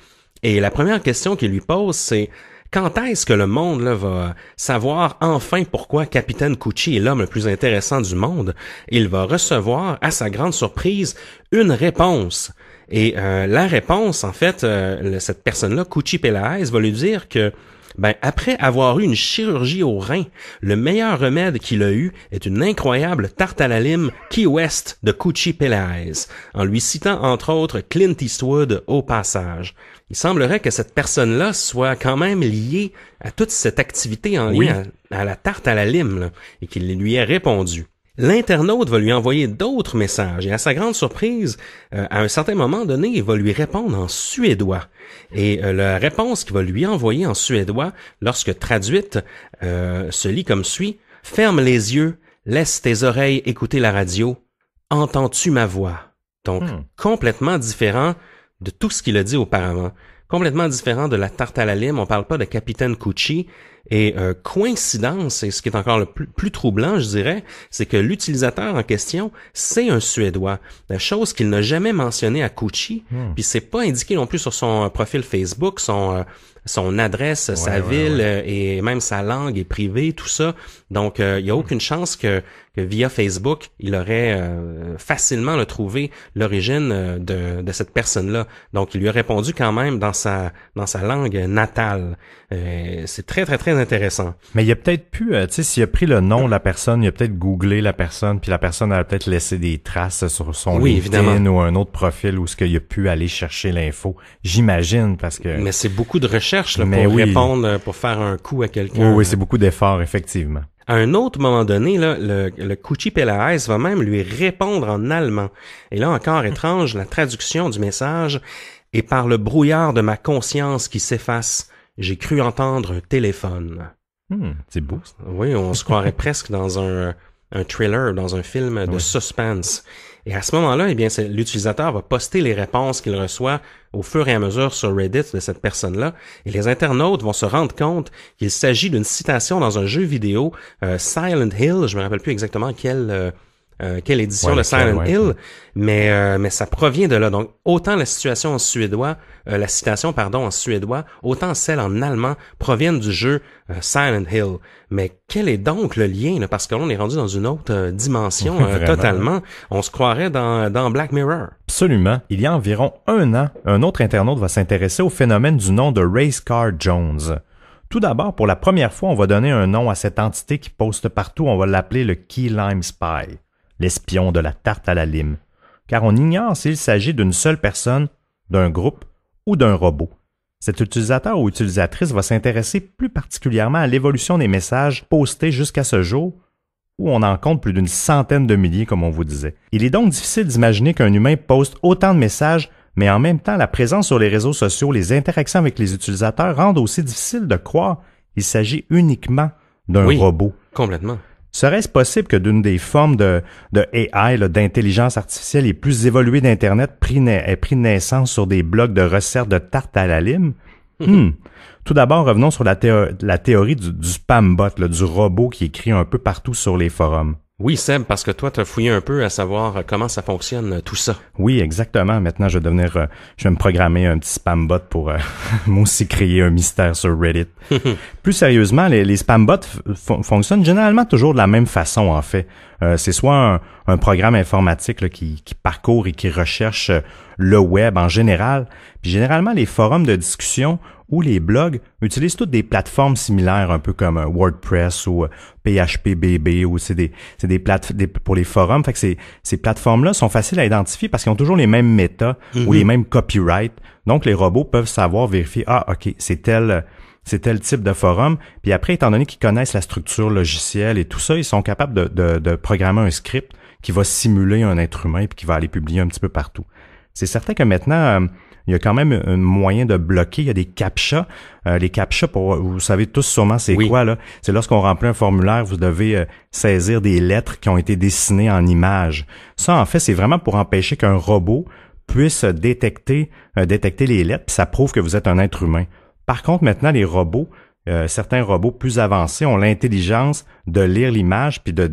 Et la première question qu'il lui pose, c'est, quand est-ce que le monde là, va savoir enfin pourquoi Capitaine Coochie est l'homme le plus intéressant du monde? Il va recevoir, à sa grande surprise, une réponse. Et euh, la réponse, en fait, euh, cette personne-là, Coochie Pelaez, va lui dire que ben, après avoir eu une chirurgie au rein, le meilleur remède qu'il a eu est une incroyable tarte à la lime Key West de Coochie Pelaez, en lui citant entre autres Clint Eastwood au passage il semblerait que cette personne-là soit quand même liée à toute cette activité en lien à, la tarte à la lime et qu'il lui ait répondu. L'internaute va lui envoyer d'autres messages et à sa grande surprise, euh, à un certain moment donné, il va lui répondre en suédois. Et euh, la réponse qu'il va lui envoyer en suédois, lorsque traduite, euh, se lit comme suit. Ferme les yeux, laisse tes oreilles écouter la radio. Entends-tu ma voix? Donc, hmm. complètement différent de tout ce qu'il a dit auparavant. Complètement différent de la tarte à la lime, on parle pas de Capitaine Cucci. Et euh, coïncidence, et ce qui est encore le plus, troublant, je dirais, c'est que l'utilisateur en question, c'est un Suédois. La chose qu'il n'a jamais mentionnée à Cucci, hmm. puis c'est pas indiqué non plus sur son euh, profil Facebook, son... Euh, son adresse, sa ville et même sa langue est privée, tout ça. Donc, il n'y a hmm. aucune chance que que via Facebook, il aurait euh, facilement trouvé l'origine euh, de, cette personne-là. Donc, il lui a répondu quand même dans sa, dans sa langue natale. Euh, c'est très, très, très intéressant. Mais il a peut-être pu, tu sais, s'il a pris le nom de la personne, il a peut-être googlé la personne, puis la personne a peut-être laissé des traces sur son LinkedIn ou un autre profil où ce qu'il a pu aller chercher l'info. J'imagine, parce que... Mais c'est beaucoup de recherche là, pour répondre, pour faire un coup à quelqu'un. Oui, oui hein. c'est beaucoup d'efforts, effectivement. À un autre moment donné, le, le Pelaez va même lui répondre en allemand. Et là, encore étrange, la traduction du message est par le brouillard de ma conscience qui s'efface. J'ai cru entendre un téléphone. Hmm, c'est beau. Ça. Oui, on se croirait presque dans un, un thriller, dans un film de suspense. Et à ce moment-là, eh bien, l'utilisateur va poster les réponses qu'il reçoit au fur et à mesure sur Reddit de cette personne-là, et les internautes vont se rendre compte qu'il s'agit d'une citation dans un jeu vidéo, euh, Silent Hill, je me rappelle plus exactement quel euh, euh, quelle édition de Silent Hill, mais euh, mais ça provient de là. Donc autant la situation en suédois, euh, la citation pardon en suédois, autant celle en allemand proviennent du jeu Silent Hill. Mais quel est donc le lien parce que là, on est rendu dans une autre dimension totalement. On se croirait dans dans Black Mirror. Absolument. Il y a environ un an, un autre internaute va s'intéresser au phénomène du nom de Race Car Jones. Tout d'abord, pour la première fois, on va donner un nom à cette entité qui poste partout. On va l'appeler le Key Lime Spy l'espion de la tarte à la lime, car on ignore s'il s'agit d'une seule personne, d'un groupe ou d'un robot. Cet utilisateur ou utilisatrice va s'intéresser plus particulièrement à l'évolution des messages postés jusqu'à ce jour, où on en compte plus d'une centaine de milliers, comme on vous disait. Il est donc difficile d'imaginer qu'un humain poste autant de messages, mais en même temps, la présence sur les réseaux sociaux, les interactions avec les utilisateurs rendent aussi difficile de croire qu'il s'agit uniquement d'un robot. Complètement. Serait-ce possible que d'une des formes de, AI, d'intelligence artificielle les plus évoluées d'Internet, ait pris naissance sur des blocs de recettes de tarte à la lime? Hmm. Tout d'abord, revenons sur la, théorie du, spam bot, du robot qui écrit un peu partout sur les forums. Oui, Seb, parce que toi, tu as fouillé un peu à savoir euh, comment ça fonctionne euh, tout ça. Oui, exactement. Maintenant, je vais devenir, euh, je vais me programmer un petit spam bot pour moi aussi créer un mystère sur Reddit. Plus sérieusement, les, spam bots fonctionnent généralement toujours de la même façon, en fait. c'est soit un, programme informatique qui, qui, parcourt et qui recherche le web en général, puis généralement les forums de discussion ou les blogs utilisent toutes des plateformes similaires, un peu comme euh, WordPress ou euh, PHPBB, ou c'est des, c'est des plateformes pour les forums. Fait que ces, ces plateformes-là sont faciles à identifier parce qu'ils ont toujours les mêmes méta ou mhm. les mêmes copyrights. Donc, les robots peuvent savoir vérifier, ah, OK, c'est tel, euh, c'est tel type de forum. Puis après, étant donné qu'ils connaissent la structure logicielle et tout ça, ils sont capables de, de, de, programmer un script qui va simuler un être humain puis qui va aller publier un petit peu partout. C'est certain que maintenant, il y a quand même un moyen de bloquer. Il y a des captcha. Euh, les captcha, vous savez tous sûrement c'est quoi là. C'est lorsqu'on remplit un formulaire, vous devez euh, saisir des lettres qui ont été dessinées en images. Ça, en fait, c'est vraiment pour empêcher qu'un robot puisse détecter, euh, détecter les lettres. ça prouve que vous êtes un être humain. Par contre, maintenant, les robots euh, certains robots plus avancés ont l'intelligence de lire l'image puis de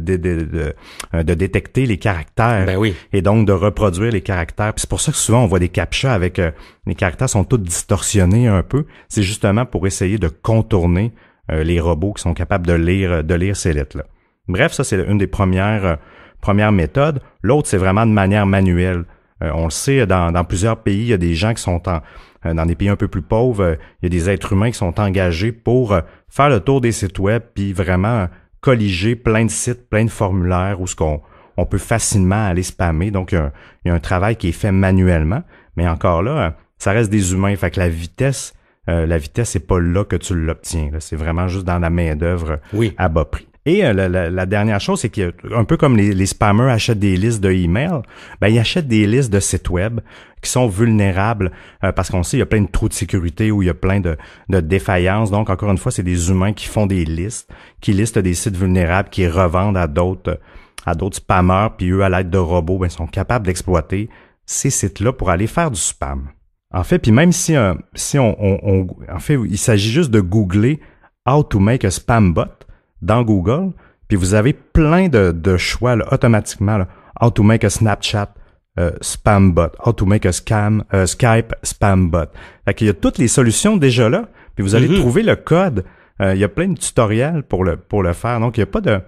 euh, détecter les caractères ben et donc de reproduire les caractères. Puis c'est pour ça que souvent on voit des captchas avec euh, les caractères sont tous distorsionnés un peu. C'est justement pour essayer de contourner les robots qui sont capables de lire de lire ces lettres là. Bref, ça c'est une des premières premières méthodes. L'autre c'est vraiment de manière manuelle. on le sait dans, dans plusieurs pays, il y a des gens qui sont en euh, dans des pays un peu plus pauvres, euh, il y a des êtres humains qui sont engagés pour euh, faire le tour des sites web, puis vraiment colliger plein de sites, plein de formulaires où ce qu'on on peut facilement aller spammer. Donc, il y, a un, travail qui est fait manuellement, mais encore là, ça reste des humains. Fait que la vitesse, la vitesse, c'est pas là que tu l'obtiens. C'est vraiment juste dans la main-d'œuvre oui. à bas prix. Et euh, la, dernière chose, c'est qu'un peu comme les, les, spammers achètent des listes de emails, ben, ils achètent des listes de sites web qui sont vulnérables euh, parce qu'on sait il y a plein de trous de sécurité ou il y a plein de, de défaillances. Donc, encore une fois, c'est des humains qui font des listes, qui listent des sites vulnérables, qui revendent à d'autres à d'autres spammers, puis eux, à l'aide de robots, ben, sont capables d'exploiter ces sites-là pour aller faire du spam. En fait, puis même si, euh, si on, on, en fait, il s'agit juste de googler How to make a spam bot, dans Google, puis vous avez plein de, choix automatiquement. Là. How to make a Snapchat euh, spam bot, how to make a scam, euh, Skype spam bot. Fait y a toutes les solutions déjà là, puis vous allez mm-hmm. trouver le code. Euh, il y a plein de tutoriels pour le, pour le faire. Donc, il n'y a pas de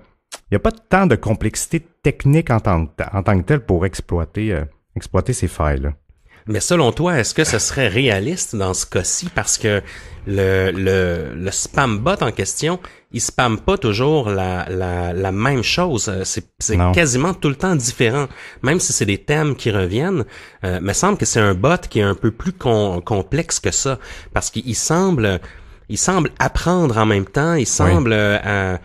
il a pas tant de complexité technique en tant, en tant que telle pour exploiter, exploiter ces failles-là. Mais selon toi, est-ce que ce serait réaliste dans ce cas-ci? Parce que le, le, le spam bot en question, il spamme pas toujours la, la, la même chose. Euh, c'est quasiment tout le temps différent. Même si c'est des thèmes qui reviennent, euh, me semble que c'est un bot qui est un peu plus complexe que ça. Parce qu'il semble il semble apprendre en même temps, il semble euh,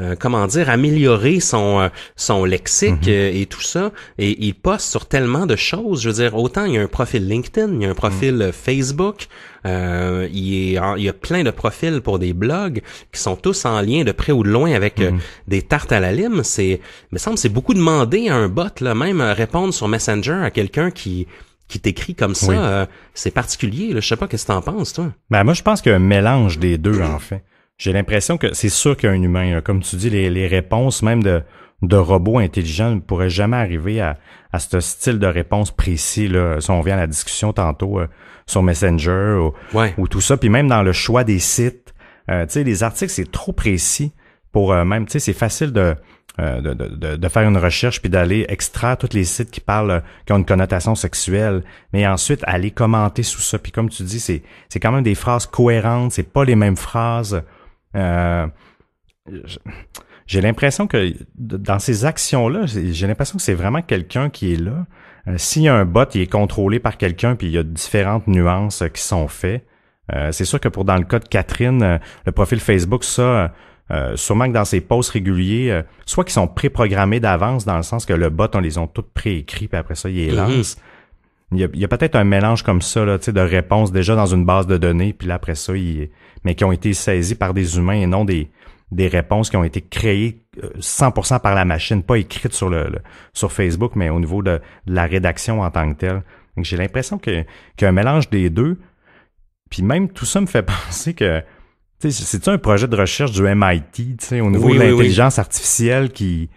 euh, comment dire, améliorer son euh, son lexique mhm. euh, et tout ça. Et il poste sur tellement de choses. Je veux dire, autant il y a un profil LinkedIn, il y a un profil mhm. Facebook, il, y a plein de profils pour des blogs qui sont tous en lien de près ou de loin avec mhm. des tartes à la lime. C'est, me semble, c'est beaucoup demander à un bot là, même répondre sur Messenger à quelqu'un qui qui t'écrit comme ça. c'est particulier. Là. Je sais pas qu'est-ce que t'en penses, toi. Ben moi, je pense qu'il y a un mélange des deux en fait. J'ai l'impression que c'est sûr qu'un humain. Comme tu dis, les, réponses même de, robots intelligents ne pourraient jamais arriver à, à ce style de réponse précis. Là. Si on vient à la discussion tantôt euh, sur Messenger ou, tout ça, puis même dans le choix des sites, euh, les articles, c'est trop précis pour euh, même, tu sais, c'est facile euh, de, de, faire une recherche puis d'aller extraire tous les sites qui parlent qui ont une connotation sexuelle mais ensuite aller commenter sous ça puis comme tu dis c'est c'est quand même des phrases cohérentes c'est pas les mêmes phrases euh, j'ai l'impression que dans ces actions-là, j'ai l'impression que c'est vraiment quelqu'un qui est là. Euh, s'il y a un bot, il est contrôlé par quelqu'un, puis il y a différentes nuances euh, qui sont faites. c'est sûr que pour dans le cas de Catherine, le profil Facebook, ça, sûrement que dans ses posts réguliers, soit qu'ils sont préprogrammés d'avance, dans le sens que le bot, on les a tous préécrits, puis après ça, il est mm-hmm. lance. Il y a, peut-être un mélange comme ça, de réponses déjà dans une base de données, puis là, après ça, mais qui ont été saisies par des humains et non des, des réponses qui ont été créées 100% euh, par la machine, pas écrites sur le, sur Facebook, mais au niveau de, la rédaction en tant que telle. j'ai l'impression que qu'un mélange des deux, puis même tout ça me fait penser que c'est un projet de recherche du MIT, au niveau de l'intelligence artificielle qui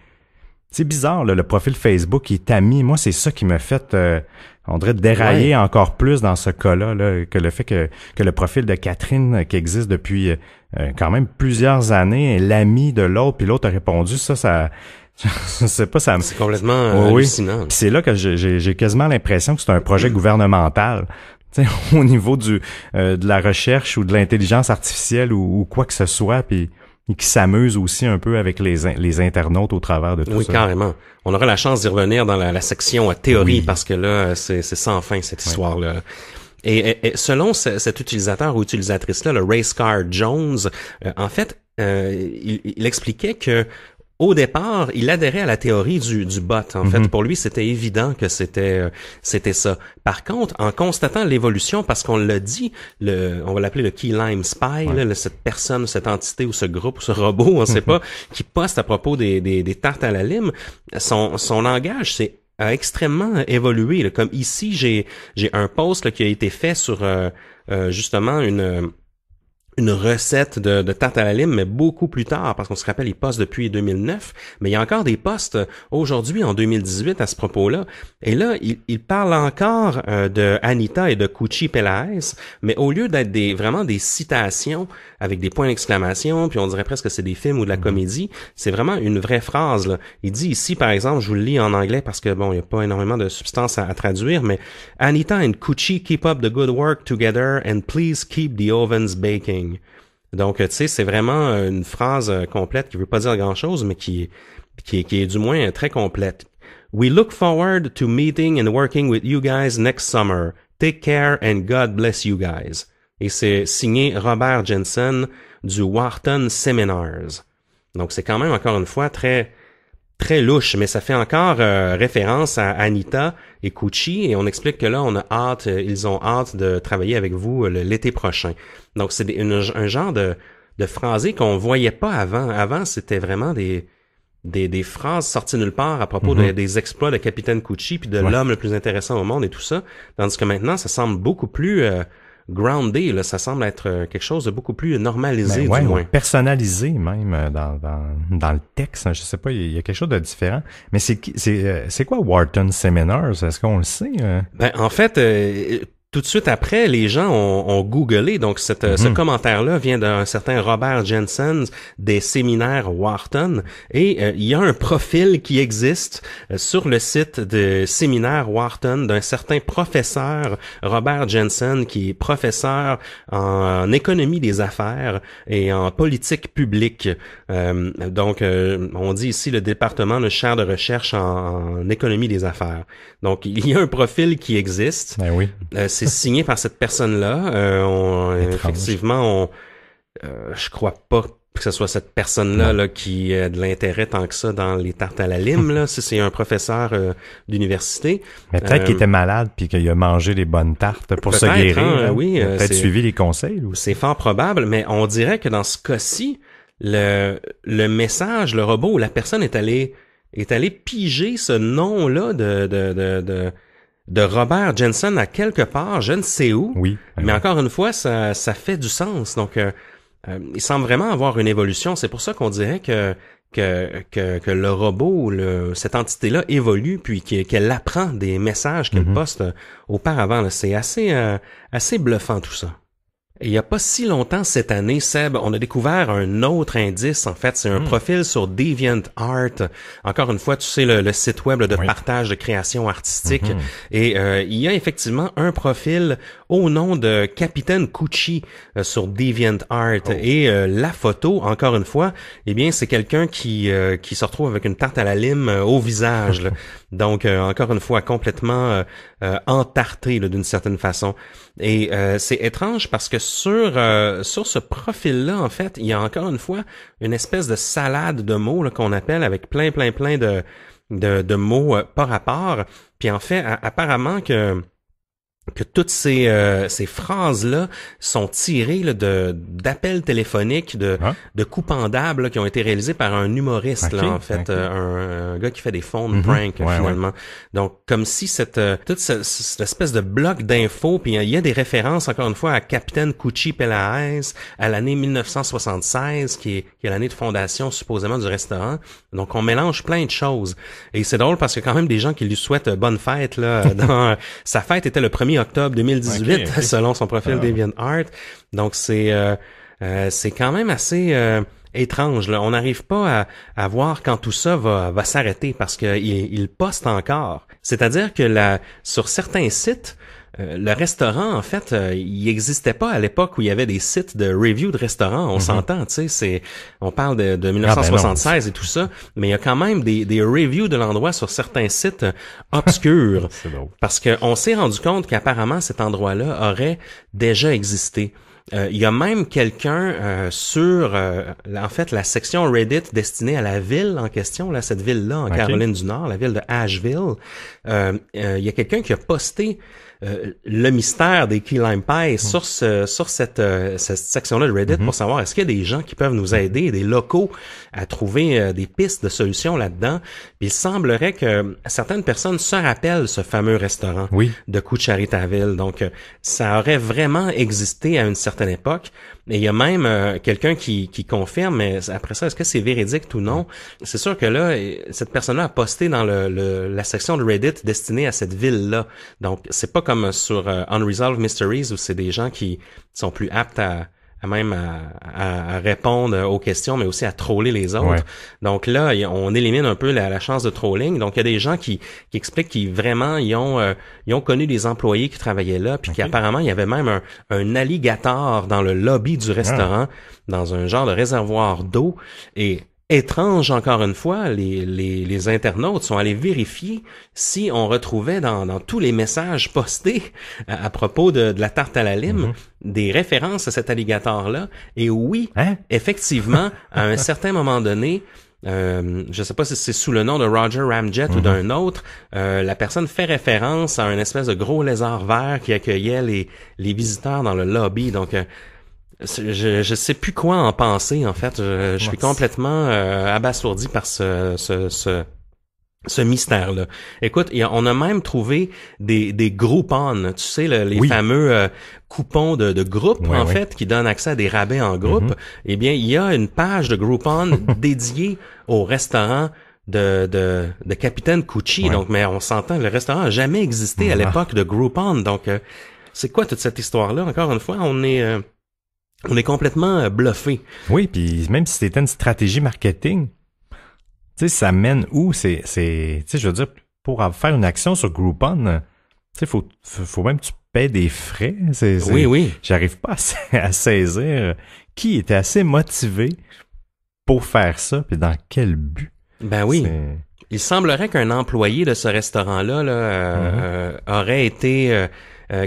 c'est bizarre le profil Facebook qui est ami. Moi, c'est ça qui me fait euh, on dirait dérailler encore plus dans ce cas-là que le fait que, le profil de Catherine euh, qui existe depuis euh, euh, quand même plusieurs années est l'ami de l'autre, puis l'autre a répondu ça, ça c'est pas ça. C'est complètement oui. C'est là que j'ai quasiment l'impression que c'est un projet gouvernemental. au niveau du de la recherche ou de l'intelligence artificielle ou, ou, quoi que ce soit puis qui s'amuse aussi un peu avec les, internautes au travers de tout ça. Oui, carrément. On aura la chance d'y revenir dans la, section euh, théorie parce que là, c'est sans fin cette histoire-là. Et, selon cet utilisateur ou utilisatrice-là, le Racecar Jones, euh, en fait, euh, il, expliquait que au départ, il adhérait à la théorie du, bot. En fait, mhm. pour lui, c'était évident que c'était euh, c'était ça. Par contre, en constatant l'évolution, parce qu'on l'a dit, on va l'appeler le key lime spy, cette personne, cette entité ou ce groupe, ou ce robot, on ne sait pas, qui poste à propos des, tartes à la lime, son, langage, c'est a extrêmement évolué. Comme ici, j'ai un post qui a été fait sur euh, euh, justement une une recette de, de tarte à la lime, mais beaucoup plus tard, parce qu'on se rappelle, il poste depuis 2009, mais il y a encore des postes aujourd'hui, en 2018, à ce propos-là. Et là, il, il parle encore euh, de Anita et de Cucci Pelaez, mais au lieu d'être des vraiment des citations avec des points d'exclamation, puis on dirait presque que c'est des films ou de la mhm. comédie, c'est vraiment une vraie phrase. Là. Il dit ici, par exemple, je vous le lis en anglais parce que, bon, il n'y a pas énormément de substance à, traduire, mais Anita and Cucci keep up the good work together and please keep the ovens baking. Donc, tu sais, c'est vraiment euh, une phrase euh, complète qui veut pas dire grand-chose, mais qui, qui, qui est du moins euh, très complète. We look forward to meeting and working with you guys next summer. Take care and God bless you guys. Et c'est signé Robert Jensen du Wharton Seminars. Donc, c'est quand même, encore une fois, très, très louche, mais ça fait encore euh, référence à Anita et Cucci et on explique que là on a hâte, euh, ils ont hâte de travailler avec vous euh, l'été prochain. Donc c'est un genre de phrasé qu'on voyait pas avant. Avant c'était vraiment des, des phrases sorties nulle part à propos mhm. des exploits de Capitaine Cucci puis de l'homme le plus intéressant au monde et tout ça. Tandis que maintenant, ça semble beaucoup plus groundé, là, ça semble être euh, quelque chose de beaucoup plus normalisé, ben du moins. personnalisé même euh, dans, le texte. Hein. je sais pas, il y a quelque chose de différent. Mais c'est euh, c'est quoi Wharton Seminars Est-ce qu'on le sait Ben en fait, tout de suite après, les gens ont, ont googlé. Donc, cette, euh, ce mhm. commentaire-là vient d'un certain Robert Jensen des séminaires Wharton. Et euh, il y a un profil qui existe euh, sur le site de séminaires Wharton d'un certain professeur Robert Jensen, qui est professeur en, économie des affaires et en politique publique. donc, on dit ici le département, de chaire de recherche en, économie des affaires. Donc, il y a un profil qui existe. Ben oui c'est signé par cette personne-là. Euh, effectivement, on, euh, je crois pas que ce soit cette personne-là là, qui a de l'intérêt tant que ça dans les tartes à la lime, là, si c'est un professeur euh, d'université. Mais peut-être qu'il était malade puis qu'il a mangé les bonnes tartes pour se guérir. Hein, oui, peut-être suivi les conseils. C'est fort probable, mais on dirait que dans ce cas-ci, le, le message, le robot, la personne est allée est allé piger ce nom-là de, de, de, de de Robert Jensen à quelque part, je ne sais où. Oui. Mais encore une fois, ça, ça fait du sens. Donc, euh, euh, il semble vraiment avoir une évolution. C'est pour ça qu'on dirait que que, que, le robot, cette entité-là évolue, puis qu'elle apprend des messages qu'elle mm-hmm. poste euh, auparavant. C'est assez, assez bluffant tout ça. Il n'y a pas si longtemps cette année, Seb, on a découvert un autre indice. En fait, c'est un hmm. profil sur DeviantArt. Encore une fois, tu sais, le, site web de partage de créations artistique. Hmm. Et euh, il y a effectivement un profil au nom de Capitaine Cucci euh, sur DeviantArt. Oh. Et euh, la photo, encore une fois, eh bien, c'est quelqu'un qui, qui se retrouve avec une tarte à la lime au visage. Donc euh, encore une fois complètement euh, euh, entarté d'une certaine façon. Et c'est étrange parce que sur sur ce profil-là en fait, il y a encore une fois une espèce de salade de mots qu'on appelle avec plein plein plein de de, mots par rapport. Puis en fait apparemment que que toutes ces, euh, ces phrases-là sont tirées de d'appels téléphoniques, de, ah. de coups qui ont été réalisés par un humoriste, là, en fait, euh, un, gars qui fait des fonds de mhm. finalement. Donc, comme si cette euh, toute cette, espèce de bloc d'infos, puis il y a des références, encore une fois, à Capitaine Cucci Pelaez, à l'année 1976, qui est, qui est l'année de fondation, supposément, du restaurant. Donc, on mélange plein de choses. Et c'est drôle parce que quand même des gens qui lui souhaitent bonne fête, là, dans, sa fête était le premier octobre 2018, selon son profil ah. DeviantArt. Donc, c'est euh, euh, c'est quand même assez euh, étrange. Là. On n'arrive pas à, voir quand tout ça va, va s'arrêter parce qu'il il poste encore. C'est-à-dire que la, sur certains sites, euh, le restaurant, en fait, euh, il n'existait pas à l'époque où il y avait des sites de review de restaurants. On mhm. s'entend, tu sais, c'est, on parle de, de 1976 ah, ben et tout ça, mais il y a quand même des, reviews de l'endroit sur certains sites euh, obscurs. parce qu'on s'est rendu compte qu'apparemment cet endroit-là aurait déjà existé. Il y a même quelqu'un sur, en fait, la section Reddit destinée à la ville en question, là, cette ville-là en Caroline du Nord, la ville de Asheville. Il y a quelqu'un qui a posté euh, le mystère des key lime pie mm. sur euh, cette, section-là de Reddit mm-hmm. pour savoir est-ce qu'il y a des gens qui peuvent nous aider, des locaux à trouver euh, des pistes de solutions là-dedans. Il semblerait que certaines personnes se rappellent ce fameux restaurant oui. de Coucharitaville. Donc, ça aurait vraiment existé à une certaine époque. Et il y a même euh, quelqu'un qui, qui, confirme, mais après ça, est-ce que c'est véridique ou non? C'est sûr que là, euh, cette personne-là a posté dans le, la section de Reddit destinée à cette ville-là. Donc, c'est pas comme sur euh, Unresolved Mysteries où c'est des gens qui sont plus aptes à à même à, répondre aux questions, mais aussi à troller les autres. Donc là, on élimine un peu la, chance de trolling. Donc il y a des gens qui, qui expliquent qu'ils vraiment ils ont euh, ils ont connu des employés qui travaillaient là, puis qu'apparemment il y avait même un, un, alligator dans le lobby du ah. restaurant, dans un genre de réservoir d'eau. Et étrange, encore une fois, les, les, internautes sont allés vérifier si on retrouvait dans, dans tous les messages postés à, propos de, de, la tarte à la lime mhm. des références à cet alligator-là. Et oui, hein? effectivement, à un certain moment donné, euh, je ne sais pas si c'est sous le nom de Roger Ramjet ou mhm. d'un autre, euh, la personne fait référence à un espèce de gros lézard vert qui accueillait les, les visiteurs dans le lobby. Donc, euh, je, je sais plus quoi en penser en fait. Je, suis complètement euh, abasourdi par ce, ce, ce, mystère là. Écoute, on a même trouvé des des groupons, tu sais les fameux euh, coupons de, de groupe en fait qui donnent accès à des rabais en groupe. Mm-hmm. Eh bien, il y a une page de Groupon dédiée au restaurant de, de, Capitaine Cucci. Donc, mais on s'entend, le restaurant n'a jamais existé à ah. l'époque de Groupon. Donc, euh, c'est quoi toute cette histoire-là? Encore une fois, on est on est complètement euh, bluffé. Oui, puis même si c'était une stratégie marketing, tu sais, ça mène où? C'est, c'est, tu sais, je veux dire, pour faire une action sur Groupon, euh, tu sais, faut, faut même que tu payes des frais. oui, oui. J'arrive pas à, saisir qui était assez motivé pour faire ça, puis dans quel but. Ben oui. Il semblerait qu'un employé de ce restaurant-là là, euh, uh-huh. aurait été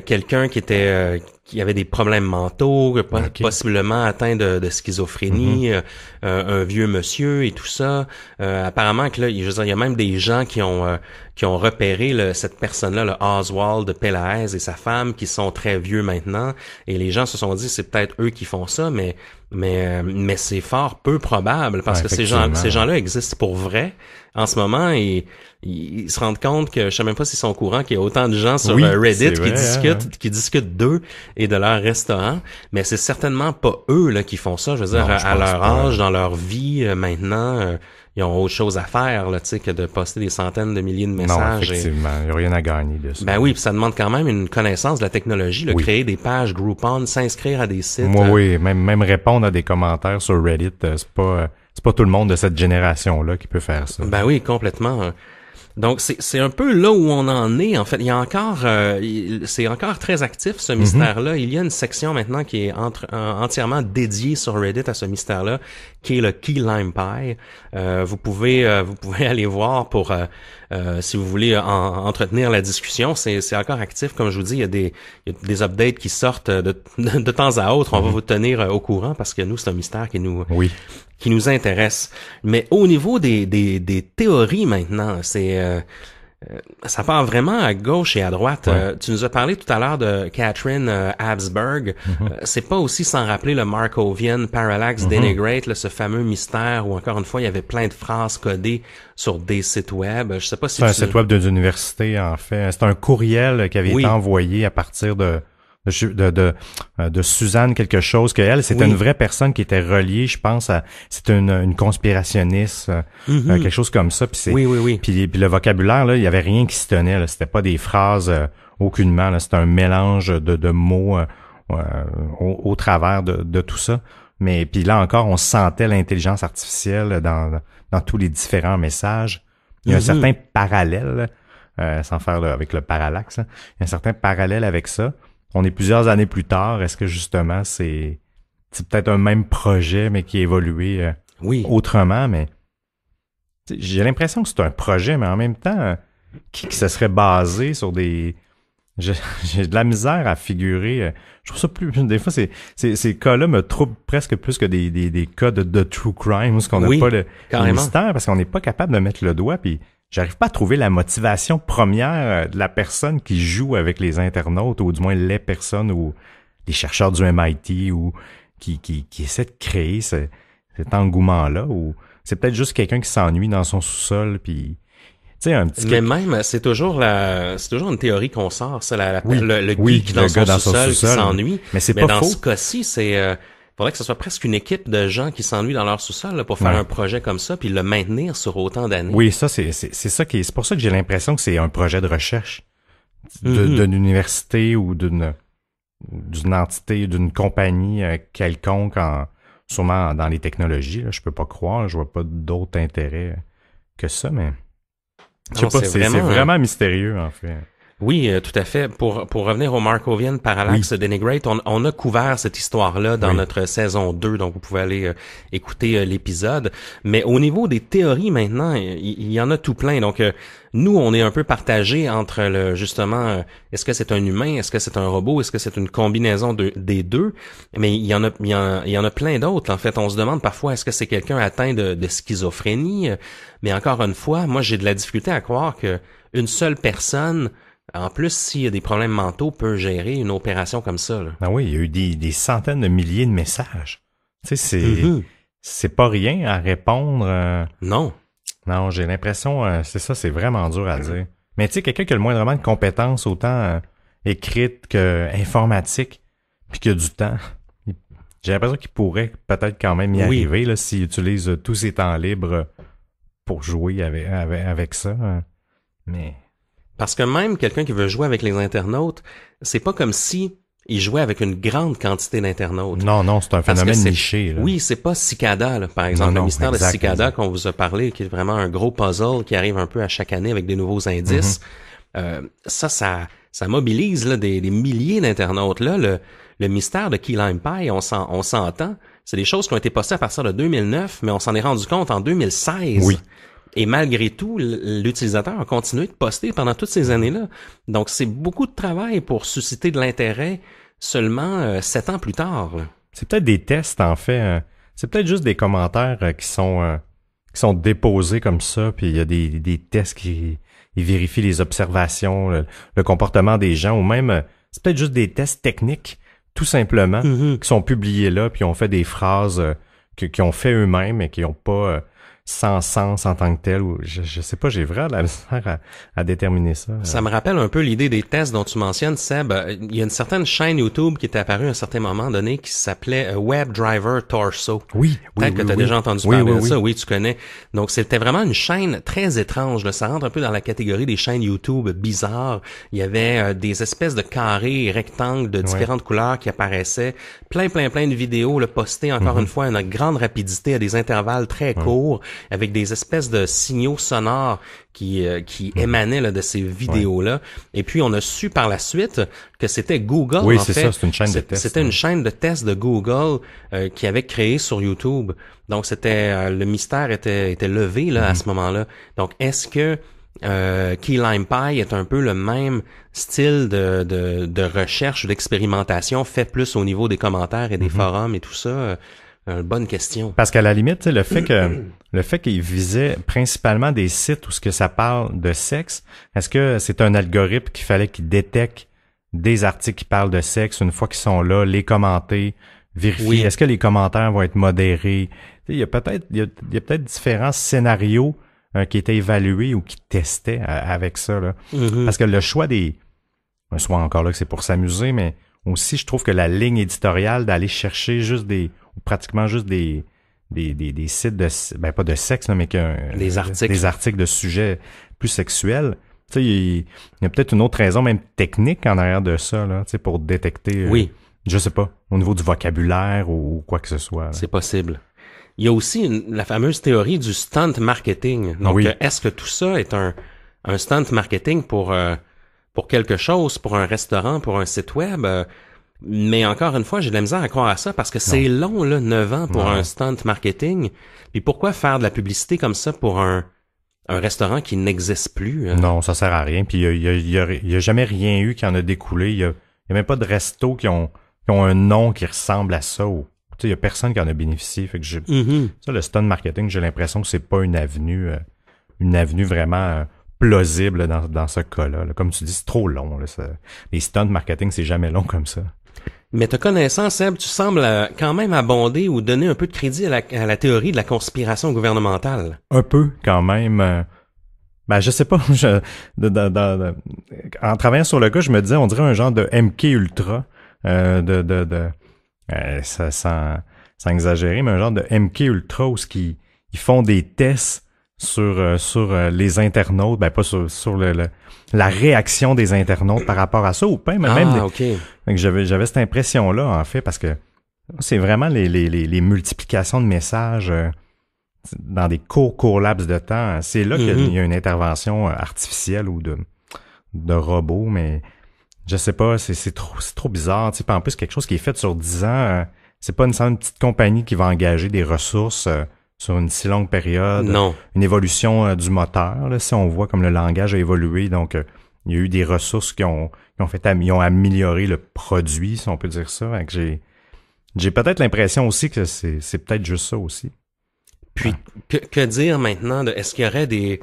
quelqu'un qui était y avait des problèmes mentaux, possiblement atteint de, schizophrénie, mhm. euh, un vieux monsieur et tout ça. Euh, apparemment que là, il y a même des gens qui ont euh, qui ont repéré cette personne-là, le Oswald de Pelaez et sa femme, qui sont très vieux maintenant. Et les gens se sont dit, c'est peut-être eux qui font ça, mais mais euh, mais c'est fort peu probable parce que ces gens ces gens-là existent pour vrai en ce moment et ils, se rendent compte que je sais même pas s'ils sont au courant qu'il y a autant de gens sur euh, Reddit qui discutent hein. qui discutent d'eux et de leur restaurant mais c'est certainement pas eux là qui font ça je veux dire à leur âge dans leur vie euh, maintenant ils ont autre chose à faire là, que de poster des centaines de milliers de messages. Non, effectivement, il n'y a rien à gagner de ça. Ben oui, puis ça demande quand même une connaissance de la technologie, le créer des pages Groupon, s'inscrire à des sites. Euh. oui, même, même répondre à des commentaires sur Reddit, euh, c'est pas euh, c'est pas tout le monde de cette génération là qui peut faire ça. Ben oui, complètement. Hein. Donc c'est un peu là où on en est en fait. Il y a encore euh, c'est encore très actif ce mhm. mystère-là. Il y a une section maintenant qui est entièrement dédiée sur Reddit à ce mystère-là, qui est le Key Lime Pie. Euh, vous pouvez euh, vous pouvez aller voir pour si vous voulez entretenir la discussion. C'est encore actif comme je vous dis. Il y a des, des updates qui sortent de, de, temps à autre. On va mhm. vous tenir au courant parce que nous c'est un mystère qui nous oui qui nous intéresse, Mais au niveau des, des, théories maintenant, c'est euh, euh, ça part vraiment à gauche et à droite. Euh, tu nous as parlé tout à l'heure de Catherine Habsburg. Mm-hmm. c'est pas aussi sans rappeler le Markovian Parallax mm-hmm. Denigrate, ce fameux mystère où encore une fois il y avait plein de phrases codées sur des sites web. Je sais pas si c'est un site web d'une université, en fait. C'est un courriel qui avait été envoyé à partir de de, de, euh, de Suzanne quelque chose, elle, c'était une vraie personne qui était reliée, je pense, à c'était une, conspirationniste, euh, mm-hmm. euh, quelque chose comme ça. Puis oui, oui, Puis, puis le vocabulaire, là, il y avait rien qui se tenait. C'était pas des phrases aucunement. C'était un mélange de, de mots au, travers de, de tout ça. Mais puis là encore, on sentait l'intelligence artificielle dans, dans tous les différents messages. Il y a un mm-hmm. certain parallèle, sans faire avec le parallaxe, hein, il y a un certain parallèle avec ça on est plusieurs années plus tard. Est-ce que justement, c'est peut-être un même projet, mais qui a évolué euh, autrement, mais j'ai l'impression que c'est un projet, mais en même temps, euh, qui, qui se serait basé sur des J'ai de la misère à figurer. Euh, je trouve ça plus. Des fois, c'est ces cas-là me troublent presque plus que des, des, des cas de, true crime où ce qu'on n'a pas le, mystère parce qu'on n'est pas capable de mettre le doigt. Puis j'arrive pas à trouver la motivation première euh, de la personne qui joue avec les internautes ou du moins les personnes ou les chercheurs du MIT ou qui, qui, qui essaient de créer cet engouement-là. Ou c'est peut-être juste quelqu'un qui s'ennuie dans son sous-sol puis mais même, c'est toujours la, c'est toujours une théorie qu'on sort, ça, la, le, le dans le son sous-sol s'ennuie. Mais c'est pas dans ce cas-ci, c'est. Euh, faudrait que ce soit presque une équipe de gens qui s'ennuient dans leur sous-sol pour faire un projet comme ça puis le maintenir sur autant d'années. Oui, ça c'est c'est ça qui c'est pour ça que j'ai l'impression que c'est un projet de recherche d'une mm-hmm. université ou d'une d'une entité, d'une compagnie euh, quelconque en sûrement dans les technologies, là, je peux pas croire, je vois pas d'autre intérêt que ça mais je sais pas, c'est vraiment... Euh, vraiment mystérieux en fait. Oui, euh, tout à fait. Pour, pour revenir au Markovian Parallax Denigrate, on, a couvert cette histoire-là dans notre saison 2, donc vous pouvez aller euh, écouter euh, l'épisode. Mais au niveau des théories maintenant, il, y, en a tout plein. Donc nous, on est un peu partagé entre le justement, est-ce que c'est un humain, est-ce que c'est un robot, est-ce que c'est une combinaison des deux. Mais il y en a, y en a plein d'autres. En fait, on se demande parfois est-ce que c'est quelqu'un atteint de, de schizophrénie. Mais encore une fois, moi j'ai de la difficulté à croire que une seule personne en plus, s'il y a des problèmes mentaux, peut gérer une opération comme ça. Là. Ah oui, il y a eu des, centaines de milliers de messages. Tu sais, c'est mm-hmm. C'est pas rien à répondre. Euh. Non. Non, j'ai l'impression, euh, c'est ça, c'est vraiment dur à dire. Mais tu sais, quelqu'un qui a le moindrement de compétences, autant euh, écrites que informatiques, puis qui a du temps, j'ai l'impression qu'il pourrait peut-être quand même y arriver, arriver s'il utilise tous ses temps libres pour jouer avec ça. Hein. Mais parce que même quelqu'un qui veut jouer avec les internautes, c'est pas comme si il jouait avec une grande quantité d'internautes. Non, non, c'est un phénomène niché. Oui, c'est pas Cicada, par exemple. le mystère de Cicada qu'on vous a parlé, qui est vraiment un gros puzzle qui arrive un peu à chaque année avec des nouveaux indices. Mhm. Euh, ça, ça, ça mobilise là, des, milliers d'internautes. Là, le, le mystère de Key Lime Pie, on s'entend, c'est des choses qui ont été postées à partir de 2009, mais on s'en est rendu compte en 2016. Oui. Et malgré tout, l'utilisateur a continué de poster pendant toutes ces années-là. Donc, c'est beaucoup de travail pour susciter de l'intérêt seulement euh, sept ans plus tard. C'est peut-être des tests, en fait. Hein. C'est peut-être juste des commentaires euh, qui sont euh, qui sont déposés comme ça, puis il y a des, tests qui ils vérifient les observations, le, comportement des gens, ou même c'est peut-être juste des tests techniques, tout simplement, mm-hmm. qui sont publiés là, puis ont fait des phrases qu'ils qui ont fait eux-mêmes et qui n'ont pas sans sens en tant que tel ou je, je sais pas, j'ai vraiment la à, déterminer ça. Ça me rappelle un peu l'idée des tests dont tu mentionnes, Seb. Euh, il y a une certaine chaîne YouTube qui est apparue à un certain moment donné qui s'appelait euh, Web Driver Torso. Oui, oui, Peut-être que tu as déjà entendu parler de ça. Oui, tu connais. Donc, c'était vraiment une chaîne très étrange. Là. Ça rentre un peu dans la catégorie des chaînes YouTube bizarres. Il y avait euh, des espèces de carrés rectangles de différentes couleurs qui apparaissaient. Plein, plein, plein de vidéos le postées encore mm-hmm. une fois à une grande rapidité, à des intervalles très courts avec des espèces de signaux sonores qui, euh, qui hmm. émanaient là, de ces vidéos-là. Et puis, on a su par la suite que c'était Google. Oui, c'est ça, c'est une chaîne de tests. C'était une chaîne de tests de Google euh, qui avait créé sur YouTube. Donc, c'était euh, le mystère était, levé là, à hmm. ce moment-là. Donc, est-ce que Key Lime Pie est un peu le même style de, de, recherche ou d'expérimentation fait plus au niveau des commentaires et des hmm. forums et tout ça euh, bonne question. Parce qu'à la limite, le fait que le fait qu'il visait principalement des sites où ce que ça parle de sexe, est-ce que c'est un algorithme qu'il fallait qu'il détecte des articles qui parlent de sexe une fois qu'ils sont là, les commenter, vérifier est-ce que les commentaires vont être modérés. Il y a peut-être il y a, peut-être différents scénarios euh, qui étaient évalués ou qui testaient euh, avec ça mm-hmm. Parce que le choix des soit encore là que c'est pour s'amuser, mais aussi je trouve que la ligne éditoriale d'aller chercher juste des ou pratiquement juste des, des, des, sites de, ben pas de sexe, mais qu'un, des euh, articles. des articles de sujets plus sexuels. Tu sais, il, y a peut-être une autre raison, même technique, en arrière de ça, là, pour détecter. Euh, oui. je sais pas, au niveau du vocabulaire ou, quoi que ce soit. C'est possible. Il y a aussi la fameuse théorie du stand marketing. Ah Donc, euh, est-ce que tout ça est un, un stunt marketing pour, pour quelque chose, pour un restaurant, pour un site web? Mais encore une fois, j'ai de la misère à croire à ça parce que c'est long, là, 9 ans pour un stunt marketing. Puis pourquoi faire de la publicité comme ça pour un, un restaurant qui n'existe plus? Hein? Non, ça sert à rien. Puis il n'y a, y a, jamais rien eu qui en a découlé. Il n'y a, a, même pas de resto qui ont, qui ont un nom qui ressemble à ça. Il n'y a personne qui en a bénéficié. Fait que j'ai, mm-hmm. Ça, le stunt marketing, j'ai l'impression que c'est pas une avenue, euh, une avenue vraiment... Euh, plausible dans, dans ce cas-là. Comme tu dis, c'est trop long. Les stunts marketing, c'est jamais long comme ça. Mais te connaissant, Seb, tu sembles euh, quand même abonder ou donner un peu de crédit à la, théorie de la conspiration gouvernementale. Un peu, quand même. Euh, ben, je sais pas. en travaillant sur le cas, je me disais, on dirait un genre de MK Ultra. Euh, de, de, de sans, exagérer, mais un genre de MK Ultra où ils font des tests sur euh, sur euh, les internautes, ben pas sur, sur la réaction des internautes par rapport à ça ou pas, mais même. Ah, que j'avais j'avais cette impression là en fait parce que c'est vraiment les, les, les, multiplications de messages euh, dans des courts, courts laps de temps. C'est là qu'il y a mm-hmm. une intervention artificielle ou de, de robot, mais je sais pas, c'est trop, trop bizarre. pas En plus, quelque chose qui est fait sur 10 ans, c'est pas une, une petite compagnie qui va engager des ressources sur une si longue période. Non. Une évolution euh, du moteur, si on voit comme le langage a évolué, donc euh, il y a eu des ressources qui ont, qui ont fait amélioré le produit, si on peut dire ça. j'ai, j'ai peut-être l'impression aussi que c'est, peut-être juste ça aussi. Puis que, dire maintenant de est-ce qu'il y aurait des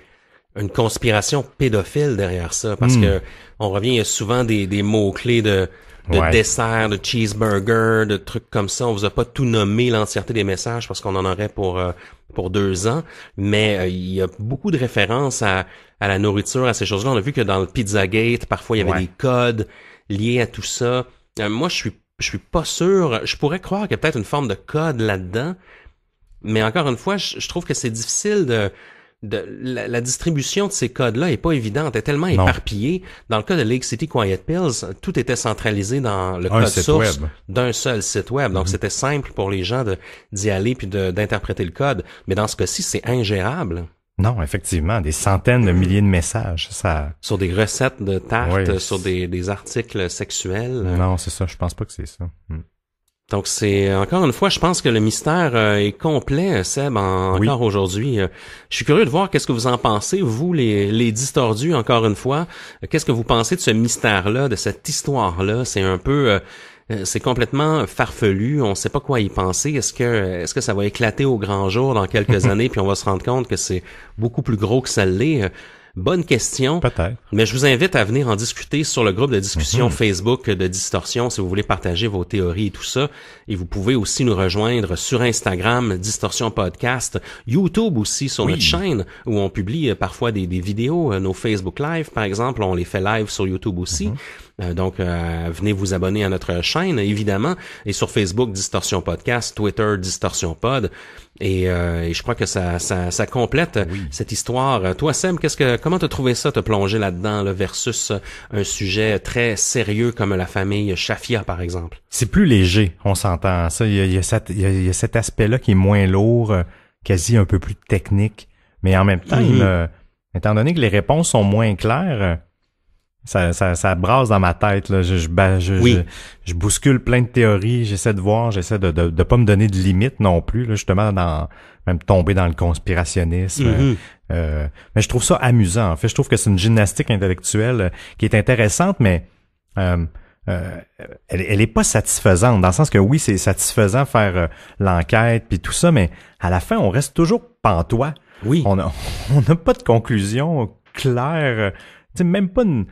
une conspiration pédophile derrière ça? Parce hmm. que on revient, il y a souvent des, des mots-clés de de dessert, de cheeseburger, de trucs comme ça. On vous a pas tout nommé l'entièreté des messages parce qu'on en aurait pour euh, pour deux ans, mais euh, il y a beaucoup de références à, à la nourriture, à ces choses-là. On a vu que dans le Pizzagate, parfois il y avait des codes liés à tout ça. Euh, moi, je suis je suis pas sûr. Je pourrais croire qu'il y a peut-être une forme de code là-dedans, mais encore une fois, je trouve que c'est difficile de la, distribution de ces codes-là est pas évidente, est tellement éparpillée. Dans le cas de Lake City Quiet Pills, tout était centralisé dans le code source d'un seul site web. Donc mm-hmm. c'était simple pour les gens d'y aller puis d'interpréter le code. Mais dans ce cas-ci, c'est ingérable. Non, effectivement, des centaines de milliers de messages, Sur des recettes de tartes, sur des, articles sexuels. Non, c'est ça. Je pense pas que c'est ça. Mm. Donc c'est euh, encore une fois, je pense que le mystère euh, est complet, Seb, en, encore aujourd'hui. Euh, je suis curieux de voir qu'est-ce que vous en pensez, vous les, distordus, encore une fois. qu'est-ce que vous pensez de ce mystère-là, de cette histoire-là C'est un peu, c'est complètement farfelu. On ne sait pas quoi y penser. Est-ce que, est-ce que ça va éclater au grand jour dans quelques années, puis on va se rendre compte que c'est beaucoup plus gros que ça l'est Bonne question. Mais je vous invite à venir en discuter sur le groupe de discussion mhm. Facebook de Distorsion si vous voulez partager vos théories et tout ça. Et vous pouvez aussi nous rejoindre sur Instagram, Distorsion Podcast, YouTube aussi sur notre chaîne où on publie euh, parfois des, vidéos, euh, nos Facebook Live par exemple, on les fait live sur YouTube aussi. Mhm. Euh, donc, euh, venez vous abonner à notre chaîne, évidemment, et sur Facebook, Distorsion Podcast, Twitter, Distorsion Pod. Et, euh, je crois que ça, complète cette histoire. Toi, Sam, qu'est-ce que, comment te trouvé ça, te plonger là-dedans, versus un sujet très sérieux comme la famille Shafia, par exemple? C'est plus léger, on s'entend. Ça, il y a, cet aspect-là qui est moins lourd, quasi un peu plus technique, mais en même temps, mmh. étant donné que les réponses sont moins claires, ça, ça, ça brasse dans ma tête. Là. Je, je, bouscule plein de théories, j'essaie de voir, j'essaie de, de, pas me donner de limites non plus, là, justement, dans même tomber dans le conspirationnisme. Mm-hmm. Euh, mais je trouve ça amusant. En fait, je trouve que c'est une gymnastique intellectuelle euh, qui est intéressante, mais euh, elle, n'est pas satisfaisante dans le sens que oui c'est satisfaisant faire l'enquête puis tout ça mais à la fin on reste toujours pantois oui on a, on n'a pas de conclusion claire tu sais même pas une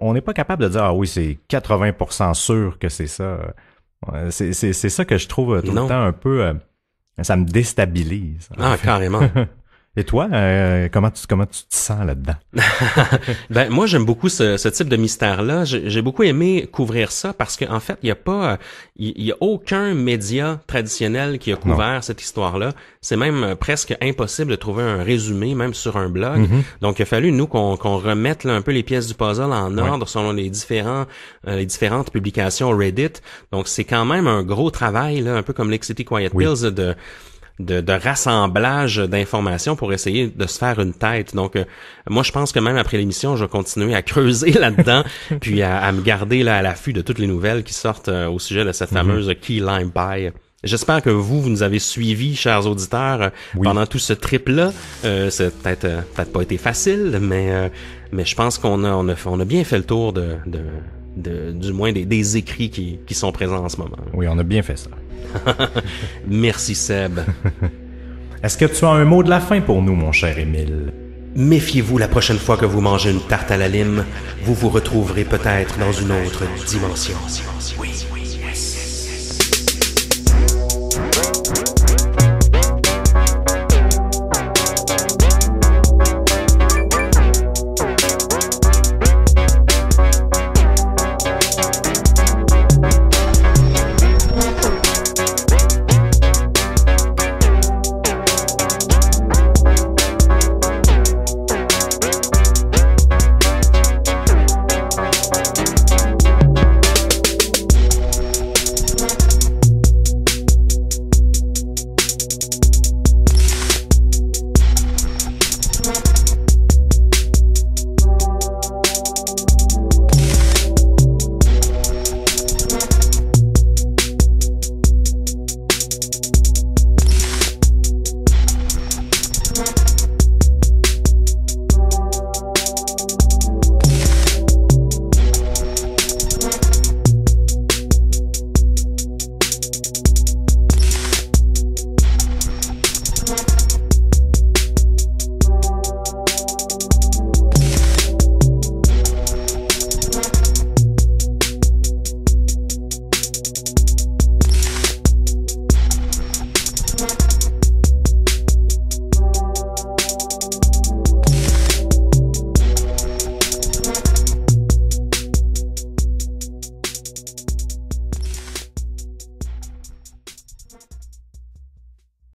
on n'est pas capable de dire ah oui, c'est 80% sûr que c'est ça. C'est ça que je trouve euh, tout le temps un peu. Euh, ça me déstabilise. Ah, carrément. Et toi, euh, comment tu comment tu te sens là-dedans Ben moi j'aime beaucoup ce, type de mystère-là. J'ai beaucoup aimé couvrir ça parce qu'en fait il n'y a pas il y, a aucun média traditionnel qui a couvert cette histoire-là. C'est même euh, presque impossible de trouver un résumé même sur un blog. Mm-hmm. Donc il a fallu nous qu'on remette un peu les pièces du puzzle en ordre selon les différents euh, les différentes publications Reddit. Donc c'est quand même un gros travail un peu comme Lake City Quiet Pills de de, de rassemblage d'informations pour essayer de se faire une tête. Donc, euh, moi, je pense que même après l'émission, je vais continuer à creuser là-dedans, puis à, me garder là à l'affût de toutes les nouvelles qui sortent euh, au sujet de cette mhm. fameuse key lime pie. J'espère que vous, vous nous avez suivis, chers auditeurs, euh, pendant tout ce trip-là. c'est peut-être peut pas été facile, mais mais je pense qu'on a on, a on a bien fait le tour de, du moins des, des écrits qui, qui sont présents en ce moment. Oui, on a bien fait ça. Merci, Seb. Est-ce que tu as un mot de la fin pour nous, mon cher Émile? Méfiez-vous la prochaine fois que vous mangez une tarte à la lime, vous vous retrouverez peut-être dans une autre dimension.